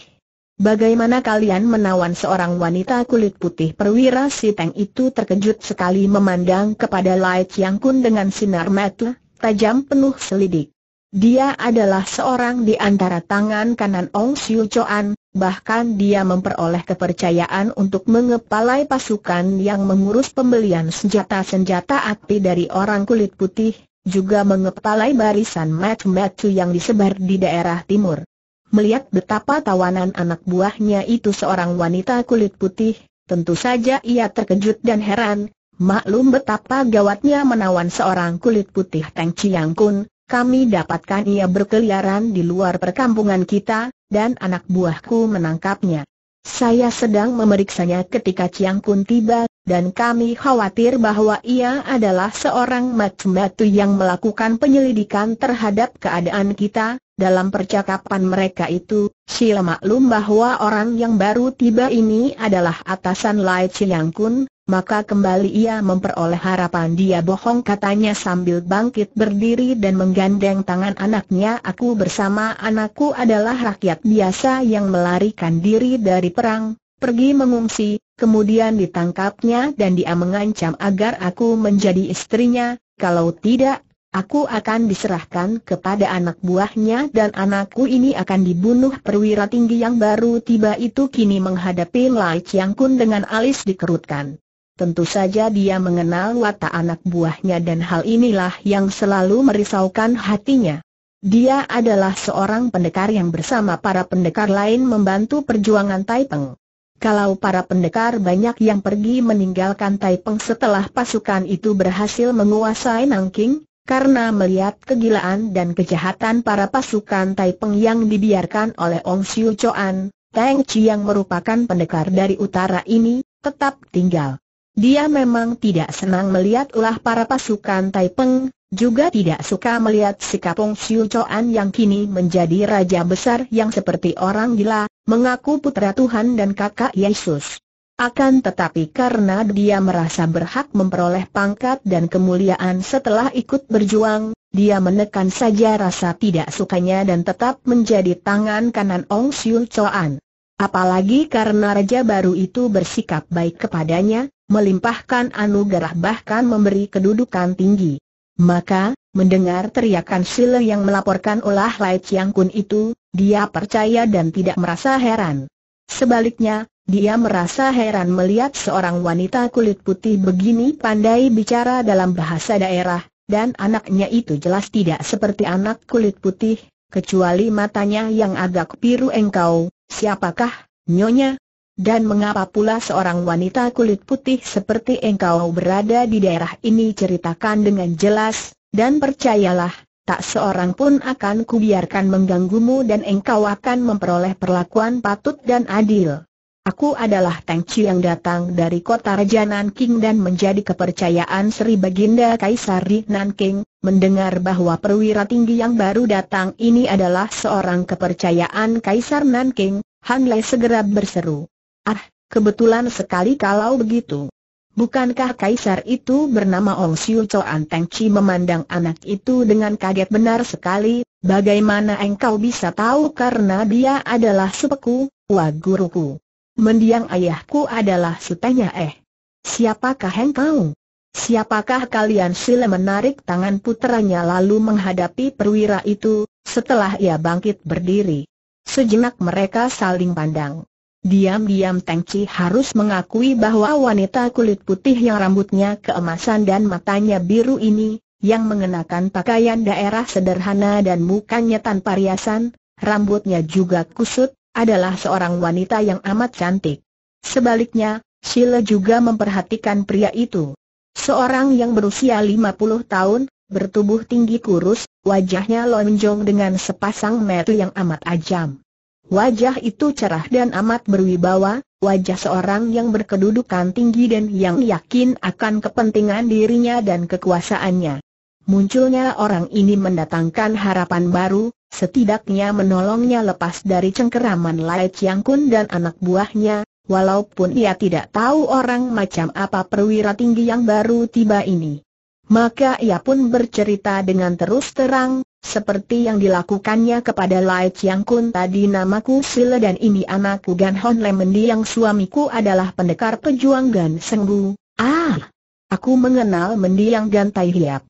A: Bagaimana kalian menawan seorang wanita kulit putih perwira si teng itu terkejut sekali memandang kepada Lai Chiang Kun dengan sinar mata, tajam penuh selidik. Dia adalah seorang di antara tangan kanan Ong Siu Choan, bahkan dia memperoleh kepercayaan untuk mengepalai pasukan yang mengurus pembelian senjata-senjata api dari orang kulit putih, juga mengepalai barisan matu-matu yang disebar di daerah timur. Melihat betapa tawanan anak buahnya itu seorang wanita kulit putih, tentu saja ia terkejut dan heran, maklum betapa gawatnya menawan seorang kulit putih Teng Chiang Kun, kami dapatkan ia berkeliaran di luar perkampungan kita, dan anak buahku menangkapnya. Saya sedang memeriksanya ketika Chiang Kun tiba, dan kami khawatir bahwa ia adalah seorang matematu yang melakukan penyelidikan terhadap keadaan kita. Dalam percakapan mereka itu, Sila maklum bahwa orang yang baru tiba ini adalah atasan Lai Chiang Kun, maka kembali ia memperoleh harapan dia bohong katanya sambil bangkit berdiri dan menggandeng tangan anaknya aku bersama anakku adalah rakyat biasa yang melarikan diri dari perang, pergi mengungsi, kemudian ditangkapnya dan dia mengancam agar aku menjadi istrinya, kalau tidak, aku akan diserahkan kepada anak buahnya dan anakku ini akan dibunuh perwira tinggi yang baru tiba itu kini menghadapi Lai Chiang Kun dengan alis dikerutkan. Tentu saja dia mengenal watak anak buahnya dan hal inilah yang selalu merisaukan hatinya. Dia adalah seorang pendekar yang bersama para pendekar lain membantu perjuangan Taipeng. Kalau para pendekar banyak yang pergi meninggalkan Taipeng setelah pasukan itu berhasil menguasai Nanking, karena melihat kegilaan dan kejahatan para pasukan Taipeng yang dibiarkan oleh Ong Siu Choan, Tang Chi yang merupakan pendekar dari utara ini, tetap tinggal. Dia memang tidak senang melihat ulah para pasukan Taipeng, juga tidak suka melihat sikap Ong Siu Choan yang kini menjadi raja besar yang seperti orang gila, mengaku putra Tuhan dan kakak Yesus. Akan tetapi karena dia merasa berhak memperoleh pangkat dan kemuliaan setelah ikut berjuang, dia menekan saja rasa tidak sukanya dan tetap menjadi tangan kanan Ong Siu Choan. Apalagi karena raja baru itu bersikap baik kepadanya, melimpahkan anugerah bahkan memberi kedudukan tinggi. Maka, mendengar teriakan Sile yang melaporkan olah Lai Chiang Kun itu, dia percaya dan tidak merasa heran. Sebaliknya, dia merasa heran melihat seorang wanita kulit putih begini pandai bicara dalam bahasa daerah, dan anaknya itu jelas tidak seperti anak kulit putih, kecuali matanya yang agak biru engkau, siapakah, nyonya? Dan mengapa pula seorang wanita kulit putih seperti engkau berada di daerah ini ceritakan dengan jelas, dan percayalah, tak seorang pun akan kubiarkan mengganggumu dan engkau akan memperoleh perlakuan patut dan adil. Aku adalah Teng Chi yang datang dari kota Raja Nanking dan menjadi kepercayaan Sri Baginda Kaisari Nanking, mendengar bahwa perwira tinggi yang baru datang ini adalah seorang kepercayaan Kaisar Nanking, Han Lei segera berseru. Ah, kebetulan sekali kalau begitu. Bukankah kaisar itu bernama Ong Siu Choan Teng Chi memandang anak itu dengan kaget benar sekali, bagaimana engkau bisa tahu karena dia adalah sepeku, wah guruku. Mendiang ayahku adalah sutenya eh. Siapakah engkau? Siapakah kalian sila menarik tangan putranya lalu menghadapi perwira itu, setelah ia bangkit berdiri. Sejenak mereka saling pandang. Diam-diam Teng Chi harus mengakui bahwa wanita kulit putih yang rambutnya keemasan dan matanya biru ini, yang mengenakan pakaian daerah sederhana dan mukanya tanpa riasan, rambutnya juga kusut, adalah seorang wanita yang amat cantik. Sebaliknya, Sheila juga memperhatikan pria itu. Seorang yang berusia 50 tahun, bertubuh tinggi kurus, wajahnya lonjong dengan sepasang mata yang amat ajam. Wajah itu cerah dan amat berwibawa, wajah seorang yang berkedudukan tinggi dan yang yakin akan kepentingan dirinya dan kekuasaannya. Munculnya orang ini mendatangkan harapan baru, setidaknya menolongnya lepas dari cengkeraman Lai Chiang Kun dan anak buahnya, walaupun ia tidak tahu orang macam apa perwira tinggi yang baru tiba ini. Maka ia pun bercerita dengan terus terang, seperti yang dilakukannya kepada Lai Chiang Kun tadi namaku Sile dan ini anakku Gan Hon Lem mendiang suamiku adalah pendekar pejuang Gan Sengbu. Ah! Aku mengenal mendiang Gan Tai Hiap.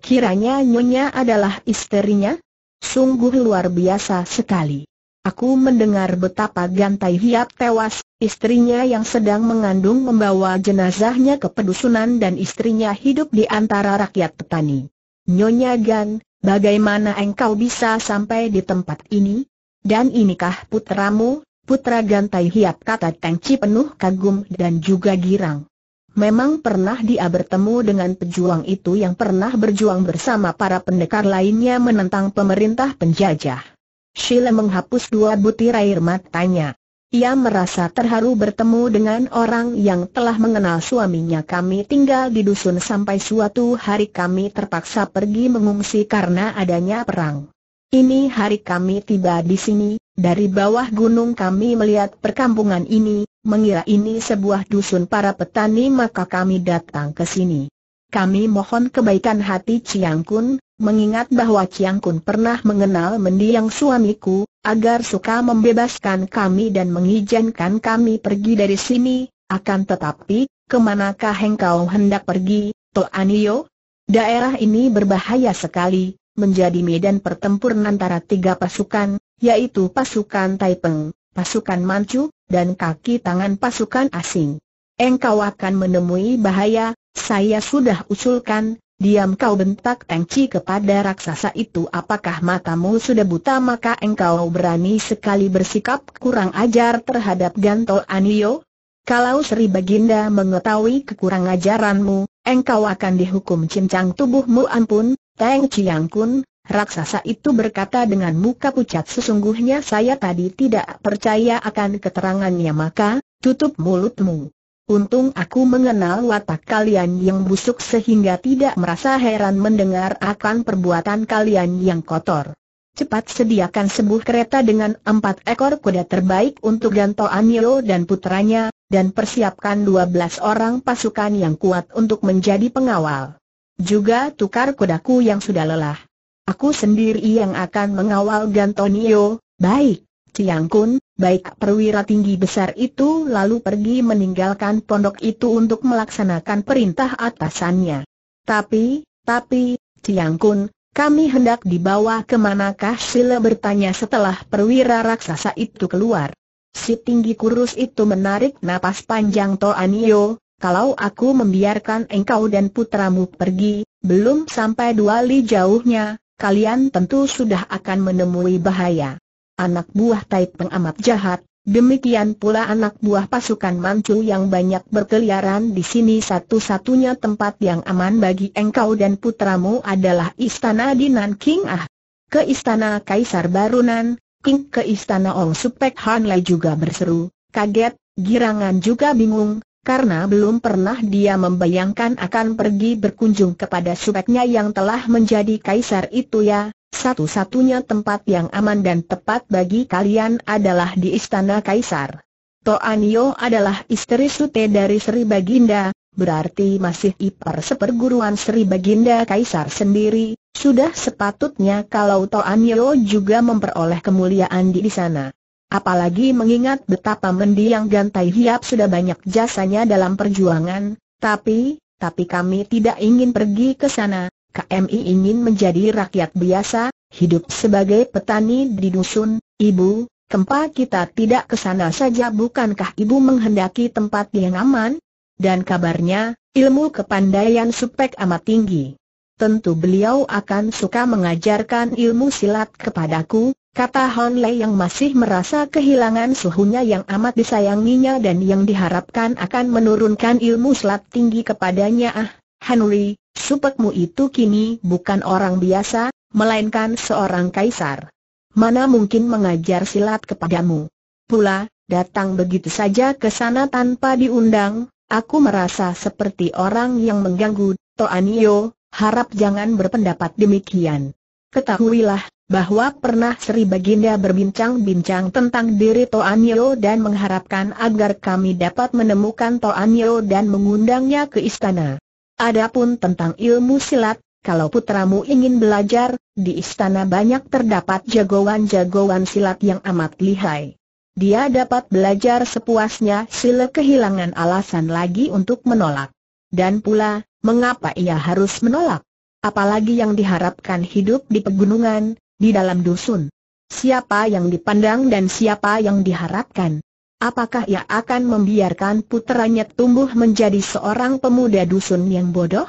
A: Kiranya Nyonya adalah istrinya? Sungguh luar biasa sekali. Aku mendengar betapa Gan Tai Hiap tewas, istrinya yang sedang mengandung membawa jenazahnya ke pedusunan dan istrinya hidup di antara rakyat petani. Nyonya Gan, bagaimana engkau bisa sampai di tempat ini? Dan inikah putramu, putra Gantai Hiap kata Teng Chi penuh kagum dan juga girang. Memang pernah dia bertemu dengan pejuang itu yang pernah berjuang bersama para pendekar lainnya menentang pemerintah penjajah. Sheila menghapus dua butir air matanya. Ia merasa terharu bertemu dengan orang yang telah mengenal suaminya kami tinggal di dusun sampai suatu hari kami terpaksa pergi mengungsi karena adanya perang. Ini hari kami tiba di sini, dari bawah gunung kami melihat perkampungan ini, mengira ini sebuah dusun para petani maka kami datang ke sini. Kami mohon kebaikan hati Ciang Kun, mengingat bahwa Chiang Kun pernah mengenal mendiang suamiku, agar suka membebaskan kami dan mengizinkan kami pergi dari sini, akan tetapi, kemanakah engkau hendak pergi, Toanio? Daerah ini berbahaya sekali, menjadi medan pertempuran antara tiga pasukan, yaitu pasukan Taipeng, pasukan Manchu, dan kaki tangan pasukan asing. Engkau akan menemui bahaya, saya sudah usulkan, Diam kau bentak Teng kepada raksasa itu apakah matamu sudah buta maka engkau berani sekali bersikap kurang ajar terhadap Ganto Anio? Kalau Sri Baginda mengetahui kekurang ajaranmu, engkau akan dihukum cincang tubuhmu ampun, Teng Chiang Kun, raksasa itu berkata dengan muka pucat sesungguhnya saya tadi tidak percaya akan keterangannya maka, tutup mulutmu. Untung aku mengenal watak kalian yang busuk sehingga tidak merasa heran mendengar akan perbuatan kalian yang kotor. Cepat sediakan sebuah kereta dengan empat ekor kuda terbaik untuk Ganto Anilo dan putranya, dan persiapkan 12 orang pasukan yang kuat untuk menjadi pengawal. Juga tukar kudaku yang sudah lelah. Aku sendiri yang akan mengawal Ganto baik, Ciang Kun, Baik perwira tinggi besar itu lalu pergi meninggalkan pondok itu untuk melaksanakan perintah atasannya. Tapi, tapi, Tiang Kun, kami hendak dibawa ke manakah Sila bertanya setelah perwira raksasa itu keluar. Si tinggi kurus itu menarik napas panjang Toanio, kalau aku membiarkan engkau dan putramu pergi, belum sampai dua li jauhnya, kalian tentu sudah akan menemui bahaya anak buah Peng amat jahat, demikian pula anak buah pasukan Manchu yang banyak berkeliaran di sini satu-satunya tempat yang aman bagi engkau dan putramu adalah istana di Nanking Ah. Ke istana Kaisar Barunan, King ke istana Ong Supek Han Lai juga berseru, kaget, girangan juga bingung, karena belum pernah dia membayangkan akan pergi berkunjung kepada supeknya yang telah menjadi kaisar itu ya, satu-satunya tempat yang aman dan tepat bagi kalian adalah di Istana Kaisar. Toanio adalah istri sute dari Sri Baginda, berarti masih ipar seperguruan Sri Baginda Kaisar sendiri, sudah sepatutnya kalau Toanio juga memperoleh kemuliaan di sana. Apalagi mengingat betapa mendiang gantai hiap sudah banyak jasanya dalam perjuangan, tapi, tapi kami tidak ingin pergi ke sana, KMI ingin menjadi rakyat biasa, hidup sebagai petani di dusun, ibu, kempa kita tidak ke sana saja bukankah ibu menghendaki tempat yang aman? Dan kabarnya, ilmu kepandaian Supek amat tinggi. Tentu beliau akan suka mengajarkan ilmu silat kepadaku, kata Hon Lei yang masih merasa kehilangan suhunya yang amat disayanginya dan yang diharapkan akan menurunkan ilmu silat tinggi kepadanya ah, Henry, Supekmu itu kini bukan orang biasa, melainkan seorang kaisar. Mana mungkin mengajar silat kepadamu? Pula, datang begitu saja ke sana tanpa diundang, aku merasa seperti orang yang mengganggu, Toanio, harap jangan berpendapat demikian. Ketahuilah, bahwa pernah Sri Baginda berbincang-bincang tentang diri Toanio dan mengharapkan agar kami dapat menemukan Toanio dan mengundangnya ke istana. Adapun tentang ilmu silat, kalau putramu ingin belajar, di istana banyak terdapat jagoan-jagoan silat yang amat lihai. Dia dapat belajar sepuasnya sila kehilangan alasan lagi untuk menolak. Dan pula, mengapa ia harus menolak? Apalagi yang diharapkan hidup di pegunungan, di dalam dusun. Siapa yang dipandang dan siapa yang diharapkan? Apakah ia akan membiarkan putranya tumbuh menjadi seorang pemuda dusun yang bodoh?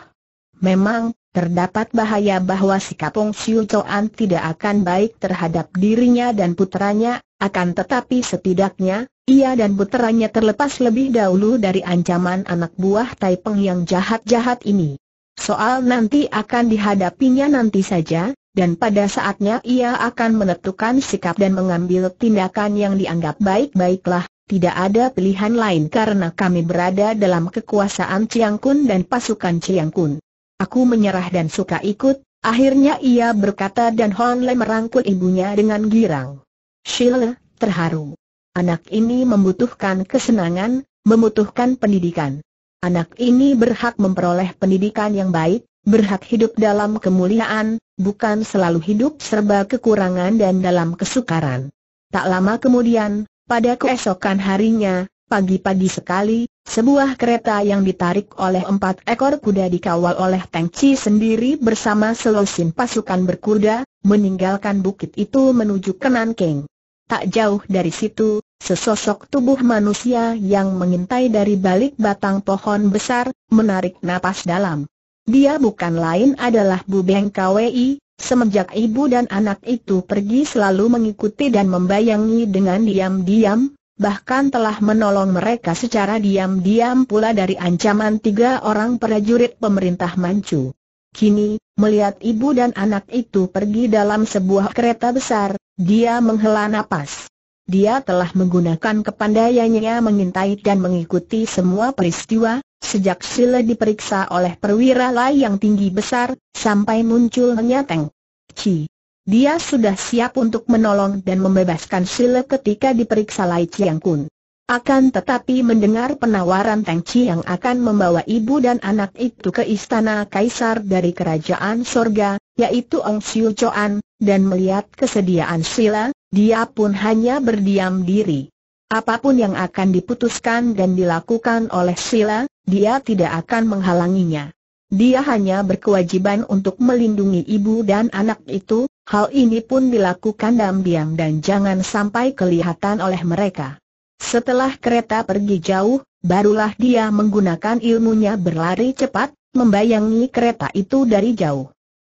A: Memang, terdapat bahaya bahwa sikap Ong Siu tidak akan baik terhadap dirinya dan putranya, akan tetapi setidaknya, ia dan putranya terlepas lebih dahulu dari ancaman anak buah Taipeng yang jahat-jahat ini. Soal nanti akan dihadapinya nanti saja, dan pada saatnya ia akan menentukan sikap dan mengambil tindakan yang dianggap baik-baiklah tidak ada pilihan lain karena kami berada dalam kekuasaan Chiang Kun dan pasukan Chiang Kun. Aku menyerah dan suka ikut, akhirnya ia berkata dan Hon Le merangkul ibunya dengan girang. Shil, terharu. Anak ini membutuhkan kesenangan, membutuhkan pendidikan. Anak ini berhak memperoleh pendidikan yang baik, berhak hidup dalam kemuliaan, bukan selalu hidup serba kekurangan dan dalam kesukaran. Tak lama kemudian, pada keesokan harinya, pagi-pagi sekali, sebuah kereta yang ditarik oleh empat ekor kuda dikawal oleh Teng Chi sendiri bersama selusin pasukan berkuda, meninggalkan bukit itu menuju ke Nankeng. Tak jauh dari situ, sesosok tubuh manusia yang mengintai dari balik batang pohon besar, menarik napas dalam. Dia bukan lain adalah Bu Beng Kwei, Semenjak ibu dan anak itu pergi selalu mengikuti dan membayangi dengan diam-diam, bahkan telah menolong mereka secara diam-diam pula dari ancaman tiga orang prajurit pemerintah Manchu. Kini, melihat ibu dan anak itu pergi dalam sebuah kereta besar, dia menghela napas. Dia telah menggunakan kepandaiannya mengintai dan mengikuti semua peristiwa, sejak Sile diperiksa oleh perwira Lai yang tinggi besar, sampai munculnya Teng Chi. Dia sudah siap untuk menolong dan membebaskan Sile ketika diperiksa Lai Chiang Kun. Akan tetapi mendengar penawaran Teng Chi yang akan membawa ibu dan anak itu ke istana kaisar dari kerajaan sorga, yaitu Ong Siu Chuan, dan melihat kesediaan Sile. Dia pun hanya berdiam diri. Apapun yang akan diputuskan dan dilakukan oleh Sila, dia tidak akan menghalanginya. Dia hanya berkewajiban untuk melindungi ibu dan anak itu, hal ini pun dilakukan diam-diam dan jangan sampai kelihatan oleh mereka. Setelah kereta pergi jauh, barulah dia menggunakan ilmunya berlari cepat, membayangi kereta itu dari jauh.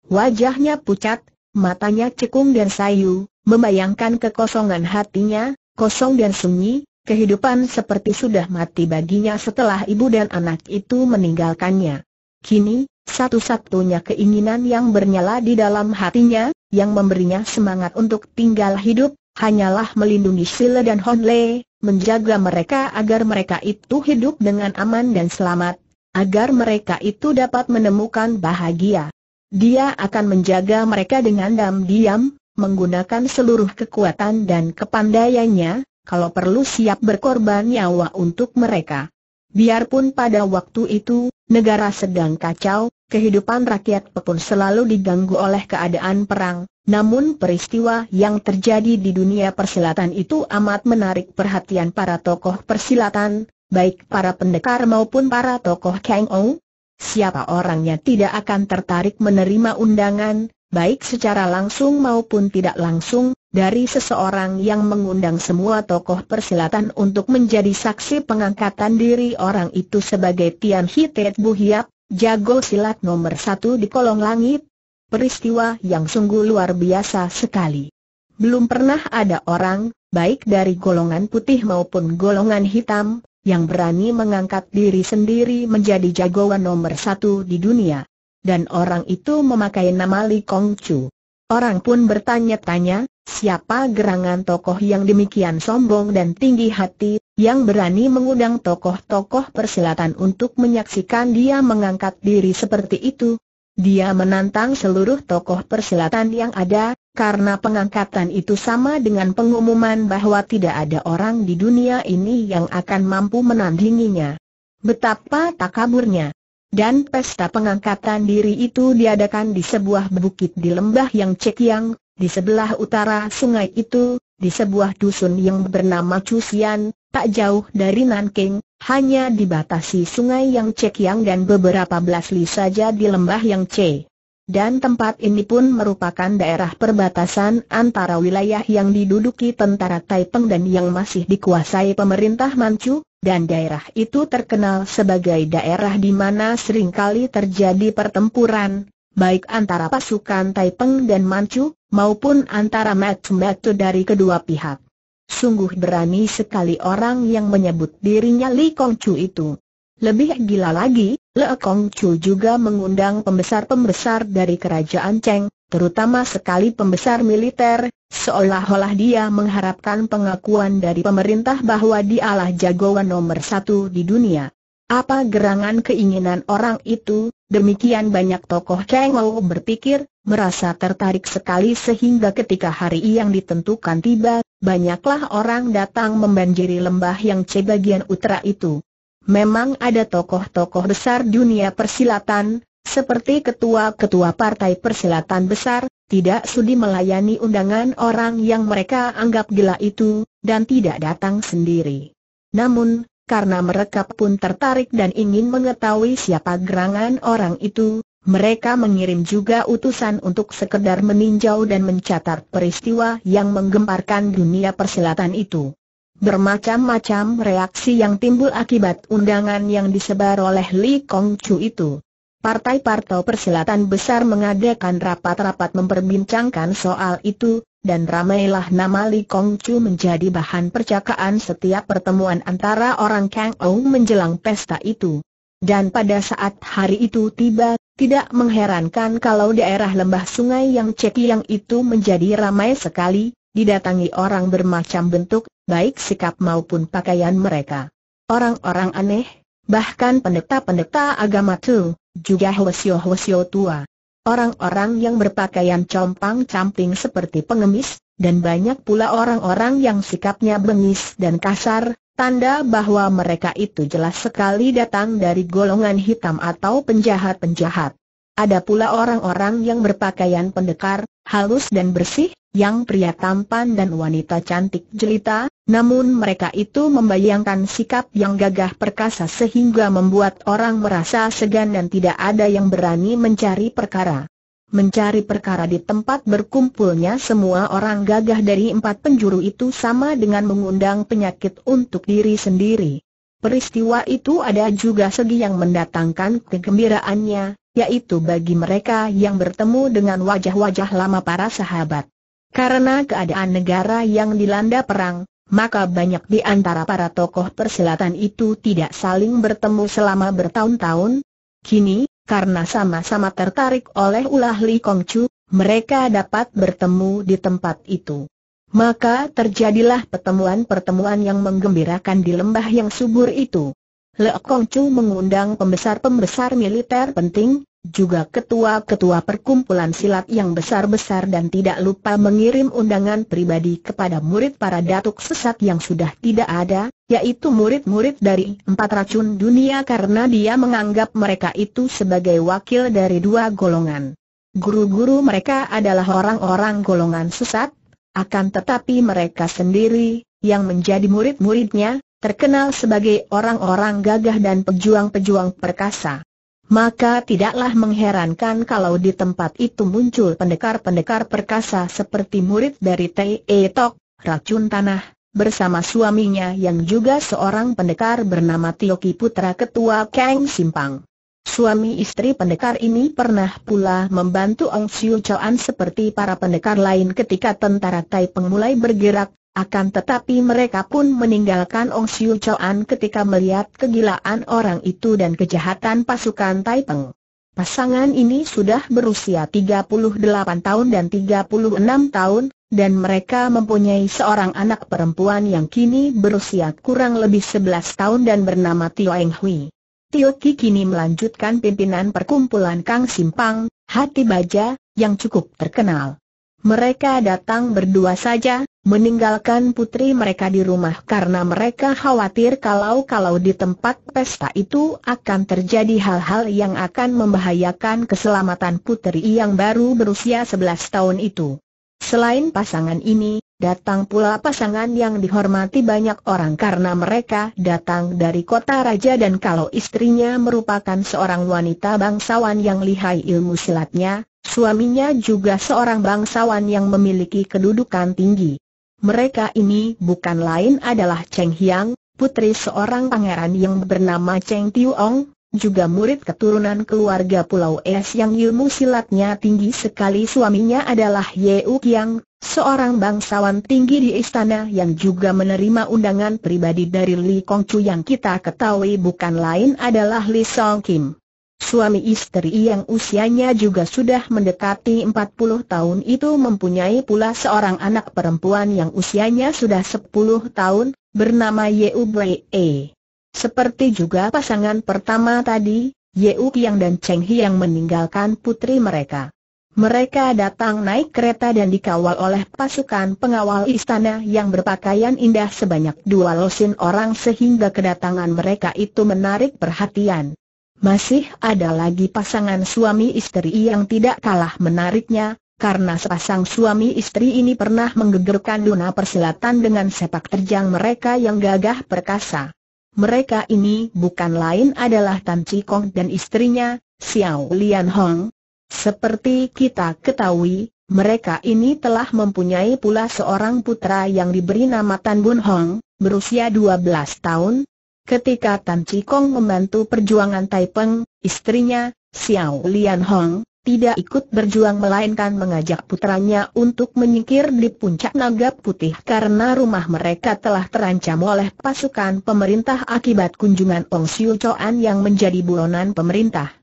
A: Wajahnya pucat, matanya cekung dan sayu, membayangkan kekosongan hatinya, kosong dan sunyi, kehidupan seperti sudah mati baginya setelah ibu dan anak itu meninggalkannya. Kini, satu-satunya keinginan yang bernyala di dalam hatinya, yang memberinya semangat untuk tinggal hidup, hanyalah melindungi Sile dan Honle, menjaga mereka agar mereka itu hidup dengan aman dan selamat, agar mereka itu dapat menemukan bahagia. Dia akan menjaga mereka dengan diam-diam, menggunakan seluruh kekuatan dan kepandaiannya, kalau perlu siap berkorban nyawa untuk mereka. Biarpun pada waktu itu, negara sedang kacau, kehidupan rakyat pun selalu diganggu oleh keadaan perang, namun peristiwa yang terjadi di dunia persilatan itu amat menarik perhatian para tokoh persilatan, baik para pendekar maupun para tokoh Kang Ou, siapa orangnya tidak akan tertarik menerima undangan, baik secara langsung maupun tidak langsung, dari seseorang yang mengundang semua tokoh persilatan untuk menjadi saksi pengangkatan diri orang itu sebagai Tian Hitet Buhiap, jago silat nomor satu di kolong langit. Peristiwa yang sungguh luar biasa sekali. Belum pernah ada orang, baik dari golongan putih maupun golongan hitam, yang berani mengangkat diri sendiri menjadi jagoan nomor satu di dunia. Dan orang itu memakai nama Li Kong Chu. Orang pun bertanya-tanya, siapa gerangan tokoh yang demikian sombong dan tinggi hati, yang berani mengundang tokoh-tokoh persilatan untuk menyaksikan dia mengangkat diri seperti itu. Dia menantang seluruh tokoh persilatan yang ada, karena pengangkatan itu sama dengan pengumuman bahwa tidak ada orang di dunia ini yang akan mampu menandinginya. Betapa takaburnya. Dan pesta pengangkatan diri itu diadakan di sebuah bukit di lembah yang Yang, di sebelah utara sungai itu, di sebuah dusun yang bernama Cusian, tak jauh dari Nanking, hanya dibatasi sungai yang Yang dan beberapa belas li saja di lembah yang cek dan tempat ini pun merupakan daerah perbatasan antara wilayah yang diduduki tentara Taipeng dan yang masih dikuasai pemerintah Manchu, dan daerah itu terkenal sebagai daerah di mana seringkali terjadi pertempuran, baik antara pasukan Taipeng dan Manchu, maupun antara matu-matu dari kedua pihak. Sungguh berani sekali orang yang menyebut dirinya Li Kongchu itu. Lebih gila lagi, Leokong Chu juga mengundang pembesar-pembesar dari kerajaan Cheng, terutama sekali pembesar militer, seolah-olah dia mengharapkan pengakuan dari pemerintah bahwa dialah jagoan nomor satu di dunia. Apa gerangan keinginan orang itu, demikian banyak tokoh Cheng Chengou berpikir, merasa tertarik sekali sehingga ketika hari yang ditentukan tiba, banyaklah orang datang membanjiri lembah yang cebagian utara itu. Memang ada tokoh-tokoh besar dunia persilatan, seperti ketua-ketua partai persilatan besar, tidak sudi melayani undangan orang yang mereka anggap gila itu, dan tidak datang sendiri. Namun, karena mereka pun tertarik dan ingin mengetahui siapa gerangan orang itu, mereka mengirim juga utusan untuk sekedar meninjau dan mencatat peristiwa yang menggemparkan dunia persilatan itu. Bermacam-macam reaksi yang timbul akibat undangan yang disebar oleh Li Kong Chu itu. Partai partai perselatan Besar mengadakan rapat-rapat memperbincangkan soal itu, dan ramailah nama Li Kong Chu menjadi bahan percakapan setiap pertemuan antara orang Kang Ou menjelang pesta itu. Dan pada saat hari itu tiba, tidak mengherankan kalau daerah lembah sungai yang cekiang itu menjadi ramai sekali, didatangi orang bermacam bentuk, baik sikap maupun pakaian mereka. Orang-orang aneh, bahkan pendeta-pendeta agama tu, juga hwasyo-hwasyo tua. Orang-orang yang berpakaian compang-camping seperti pengemis, dan banyak pula orang-orang yang sikapnya bengis dan kasar, tanda bahwa mereka itu jelas sekali datang dari golongan hitam atau penjahat-penjahat. Ada pula orang-orang yang berpakaian pendekar, halus dan bersih, yang pria tampan dan wanita cantik jelita, namun mereka itu membayangkan sikap yang gagah perkasa sehingga membuat orang merasa segan dan tidak ada yang berani mencari perkara. Mencari perkara di tempat berkumpulnya semua orang gagah dari empat penjuru itu sama dengan mengundang penyakit untuk diri sendiri. Peristiwa itu ada juga segi yang mendatangkan kegembiraannya, yaitu bagi mereka yang bertemu dengan wajah-wajah lama para sahabat. Karena keadaan negara yang dilanda perang, maka banyak di antara para tokoh persilatan itu tidak saling bertemu selama bertahun-tahun. Kini, karena sama-sama tertarik oleh ulah Li Kongcu, mereka dapat bertemu di tempat itu. Maka terjadilah pertemuan-pertemuan yang menggembirakan di lembah yang subur itu. Kong Kongcu mengundang pembesar-pembesar militer penting, juga ketua-ketua perkumpulan silat yang besar-besar dan tidak lupa mengirim undangan pribadi kepada murid para datuk sesat yang sudah tidak ada, yaitu murid-murid dari empat racun dunia karena dia menganggap mereka itu sebagai wakil dari dua golongan. Guru-guru mereka adalah orang-orang golongan sesat, akan tetapi mereka sendiri, yang menjadi murid-muridnya, terkenal sebagai orang-orang gagah dan pejuang-pejuang perkasa maka tidaklah mengherankan kalau di tempat itu muncul pendekar-pendekar perkasa seperti murid dari Tai Tok, racun tanah, bersama suaminya yang juga seorang pendekar bernama Tioki Putra Ketua Kang Simpang. Suami istri pendekar ini pernah pula membantu Ong Siu Chuan seperti para pendekar lain ketika tentara Tai Peng mulai bergerak, akan tetapi mereka pun meninggalkan Ong Siu Choan ketika melihat kegilaan orang itu dan kejahatan pasukan Taipeng. Pasangan ini sudah berusia 38 tahun dan 36 tahun, dan mereka mempunyai seorang anak perempuan yang kini berusia kurang lebih 11 tahun dan bernama Tio Eng Hui. Tio Ki kini melanjutkan pimpinan perkumpulan Kang Simpang, Hati Baja, yang cukup terkenal. Mereka datang berdua saja, meninggalkan putri mereka di rumah karena mereka khawatir kalau-kalau di tempat pesta itu akan terjadi hal-hal yang akan membahayakan keselamatan putri yang baru berusia 11 tahun itu. Selain pasangan ini, datang pula pasangan yang dihormati banyak orang karena mereka datang dari kota raja dan kalau istrinya merupakan seorang wanita bangsawan yang lihai ilmu silatnya, suaminya juga seorang bangsawan yang memiliki kedudukan tinggi. Mereka ini bukan lain adalah Cheng Hiang, putri seorang pangeran yang bernama Cheng Ong, juga murid keturunan keluarga Pulau Es yang ilmu silatnya tinggi sekali suaminya adalah Ye Kiang, seorang bangsawan tinggi di istana yang juga menerima undangan pribadi dari Li Chu yang kita ketahui bukan lain adalah Li Song Kim. Suami istri yang usianya juga sudah mendekati 40 tahun itu mempunyai pula seorang anak perempuan yang usianya sudah 10 tahun, bernama Yeu Seperti juga pasangan pertama tadi, Yeu Qiang dan Cheng yang meninggalkan putri mereka. Mereka datang naik kereta dan dikawal oleh pasukan pengawal istana yang berpakaian indah sebanyak dua losin orang sehingga kedatangan mereka itu menarik perhatian. Masih ada lagi pasangan suami istri yang tidak kalah menariknya, karena sepasang suami istri ini pernah menggegerkan dunia persilatan dengan sepak terjang mereka yang gagah perkasa. Mereka ini bukan lain adalah Tan Kong dan istrinya, Xiao Lian Hong. Seperti kita ketahui, mereka ini telah mempunyai pula seorang putra yang diberi nama Tan Bun Hong, berusia 12 tahun, Ketika Tan Chikong membantu perjuangan Taipeng, istrinya, Xiao Lian Hong, tidak ikut berjuang melainkan mengajak putranya untuk menyingkir di puncak naga putih karena rumah mereka telah terancam oleh pasukan pemerintah akibat kunjungan Ong Siu Choan yang menjadi buronan pemerintah.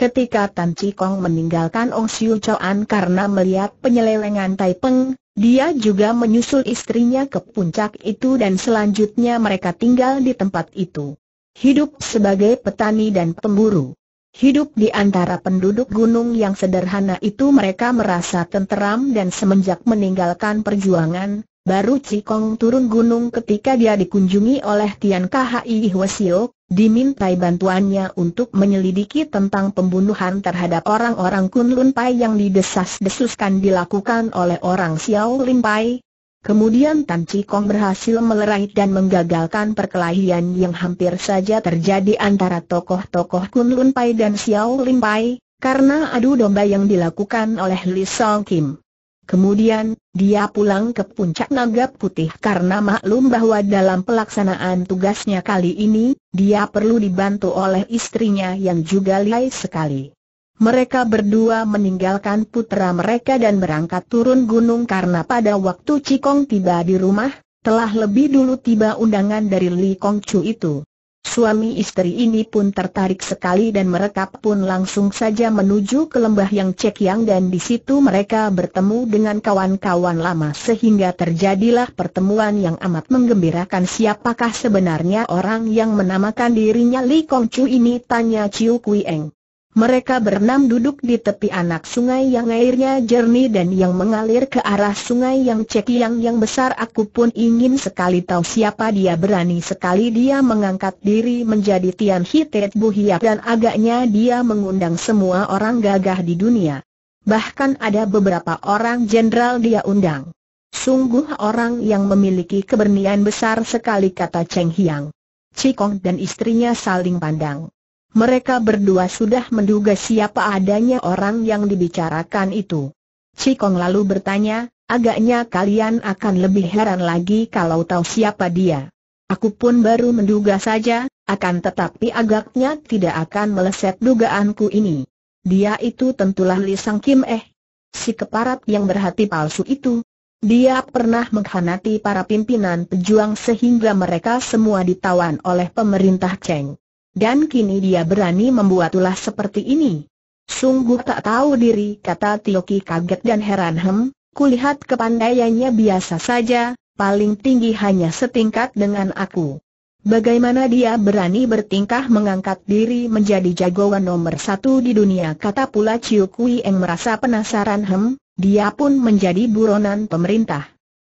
A: Ketika Tan Kong meninggalkan Ong Siu Choan karena melihat penyelewengan Tai Peng, dia juga menyusul istrinya ke puncak itu dan selanjutnya mereka tinggal di tempat itu. Hidup sebagai petani dan pemburu. Hidup di antara penduduk gunung yang sederhana itu mereka merasa tenteram dan semenjak meninggalkan perjuangan, Baru Cikong turun gunung ketika dia dikunjungi oleh Tian Khi Hwasio, dimintai bantuannya untuk menyelidiki tentang pembunuhan terhadap orang-orang Kunlun Pai yang didesas-desuskan dilakukan oleh orang Xiao Lin Pai. Kemudian Tan Cikong berhasil melerai dan menggagalkan perkelahian yang hampir saja terjadi antara tokoh-tokoh Kunlun Pai dan Xiao Lin Pai, karena adu domba yang dilakukan oleh Li Song Kim. Kemudian, dia pulang ke puncak naga putih karena maklum bahwa dalam pelaksanaan tugasnya kali ini, dia perlu dibantu oleh istrinya yang juga lihai sekali. Mereka berdua meninggalkan putra mereka dan berangkat turun gunung karena pada waktu Cikong tiba di rumah, telah lebih dulu tiba undangan dari Li Kong Chu itu. Suami istri ini pun tertarik sekali dan mereka pun langsung saja menuju ke lembah yang cek yang dan di situ mereka bertemu dengan kawan-kawan lama sehingga terjadilah pertemuan yang amat menggembirakan siapakah sebenarnya orang yang menamakan dirinya Li Kong Chu ini tanya Chiu Kui Eng. Mereka berenam duduk di tepi anak sungai yang airnya jernih dan yang mengalir ke arah sungai yang cekiang yang besar Aku pun ingin sekali tahu siapa dia berani sekali dia mengangkat diri menjadi Tian Hitet Buhiak dan agaknya dia mengundang semua orang gagah di dunia Bahkan ada beberapa orang jenderal dia undang Sungguh orang yang memiliki keberanian besar sekali kata Cheng Hiang Cikong dan istrinya saling pandang mereka berdua sudah menduga siapa adanya orang yang dibicarakan itu. Cikong lalu bertanya, agaknya kalian akan lebih heran lagi kalau tahu siapa dia. Aku pun baru menduga saja, akan tetapi agaknya tidak akan meleset dugaanku ini. Dia itu tentulah Li Sang Kim Eh, si keparat yang berhati palsu itu. Dia pernah mengkhianati para pimpinan pejuang sehingga mereka semua ditawan oleh pemerintah Cheng. Dan kini dia berani membuat ulah seperti ini. Sungguh tak tahu diri, kata Tioki kaget dan heran hem, kulihat kepandaiannya biasa saja, paling tinggi hanya setingkat dengan aku. Bagaimana dia berani bertingkah mengangkat diri menjadi jagoan nomor satu di dunia kata pula Chiu Kui yang merasa penasaran hem, dia pun menjadi buronan pemerintah.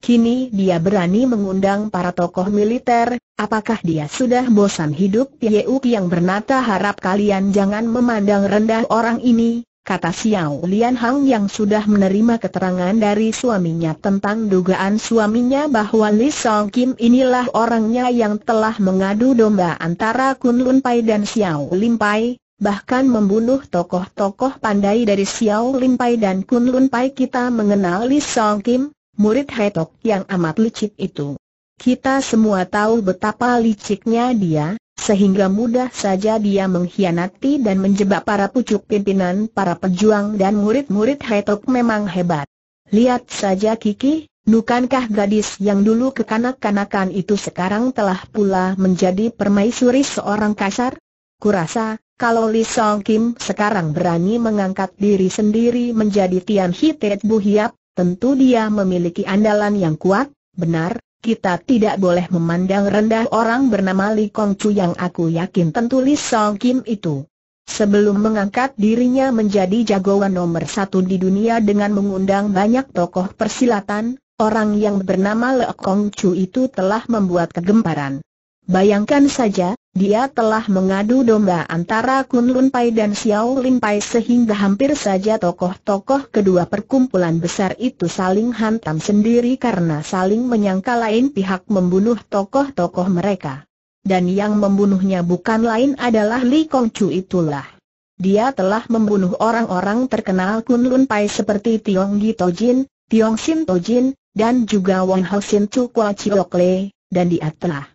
A: Kini dia berani mengundang para tokoh militer, apakah dia sudah bosan hidup Yeuk yang bernata harap kalian jangan memandang rendah orang ini, kata Xiao Lian Hang yang sudah menerima keterangan dari suaminya tentang dugaan suaminya bahwa Li Song Kim inilah orangnya yang telah mengadu domba antara Kun Lun Pai dan Xiao Lim Pai, bahkan membunuh tokoh-tokoh pandai dari Xiao Lim Pai dan Kun Lun Pai kita mengenal Li Song Kim, murid Hetok yang amat licik itu. Kita semua tahu betapa liciknya dia, sehingga mudah saja dia mengkhianati dan menjebak para pucuk pimpinan para pejuang dan murid-murid Hetok memang hebat. Lihat saja Kiki, bukankah gadis yang dulu kekanak-kanakan itu sekarang telah pula menjadi permaisuri seorang kasar? Kurasa, kalau Lee Song Kim sekarang berani mengangkat diri sendiri menjadi Tian Hitet Buhiap, Tentu dia memiliki andalan yang kuat, benar, kita tidak boleh memandang rendah orang bernama Li Kong Chu yang aku yakin tentu Li Song Kim itu. Sebelum mengangkat dirinya menjadi jagoan nomor satu di dunia dengan mengundang banyak tokoh persilatan, orang yang bernama Le Kong Chu itu telah membuat kegemparan. Bayangkan saja, dia telah mengadu domba antara Kun Lun Pai dan Xiao Lin Pai sehingga hampir saja tokoh-tokoh kedua perkumpulan besar itu saling hantam sendiri karena saling menyangka lain pihak membunuh tokoh-tokoh mereka. Dan yang membunuhnya bukan lain adalah Li Kong Chu itulah. Dia telah membunuh orang-orang terkenal Kun Lun Pai seperti Tiong Gi Tojin, Tiong Sim Tojin, dan juga Wang Hao Sin Chu Kwa Chiok Le, dan dia telah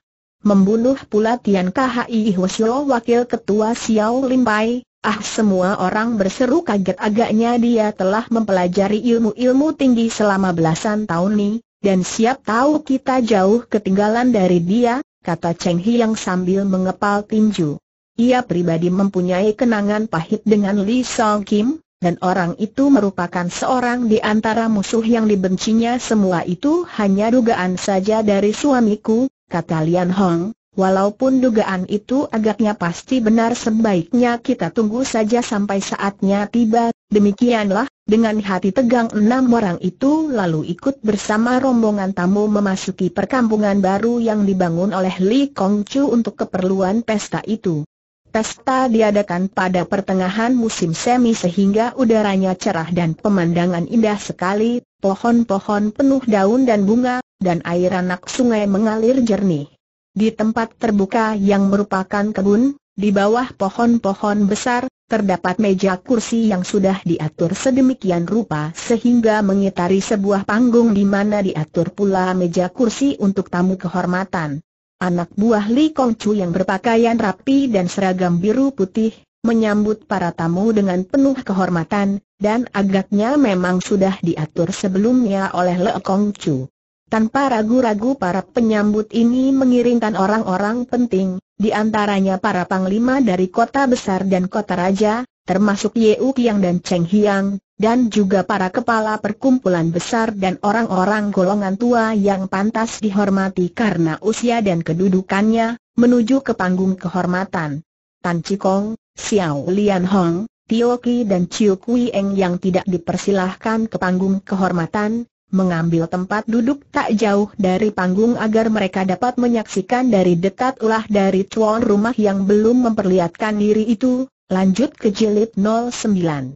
A: Membunuh pula Tian Khi Hwasyo wakil ketua Xiao Limpai, ah semua orang berseru kaget agaknya dia telah mempelajari ilmu-ilmu tinggi selama belasan tahun ini, dan siap tahu kita jauh ketinggalan dari dia, kata Cheng yang sambil mengepal tinju. Ia pribadi mempunyai kenangan pahit dengan Li Song Kim, dan orang itu merupakan seorang di antara musuh yang dibencinya semua itu hanya dugaan saja dari suamiku, kata Lian Hong, walaupun dugaan itu agaknya pasti benar sebaiknya kita tunggu saja sampai saatnya tiba, demikianlah, dengan hati tegang enam orang itu lalu ikut bersama rombongan tamu memasuki perkampungan baru yang dibangun oleh Li Kong Chu untuk keperluan pesta itu. Pesta diadakan pada pertengahan musim semi sehingga udaranya cerah dan pemandangan indah sekali, pohon-pohon penuh daun dan bunga, dan air anak sungai mengalir jernih. Di tempat terbuka yang merupakan kebun, di bawah pohon-pohon besar, terdapat meja kursi yang sudah diatur sedemikian rupa sehingga mengitari sebuah panggung di mana diatur pula meja kursi untuk tamu kehormatan. Anak buah Li Kongchu yang berpakaian rapi dan seragam biru putih, menyambut para tamu dengan penuh kehormatan, dan agaknya memang sudah diatur sebelumnya oleh Le Kong Chu. Tanpa ragu-ragu para penyambut ini mengirimkan orang-orang penting, di antaranya para panglima dari kota besar dan kota raja, termasuk Ye Kiang dan Cheng Hiang, dan juga para kepala perkumpulan besar dan orang-orang golongan tua yang pantas dihormati karena usia dan kedudukannya, menuju ke panggung kehormatan. Tan Cikong, Xiao Lian Hong, Tio Ki dan Chiu Kui Eng yang tidak dipersilahkan ke panggung kehormatan, mengambil tempat duduk tak jauh dari panggung agar mereka dapat menyaksikan dari dekat ulah dari tuan rumah yang belum memperlihatkan diri itu, lanjut ke jilid 09.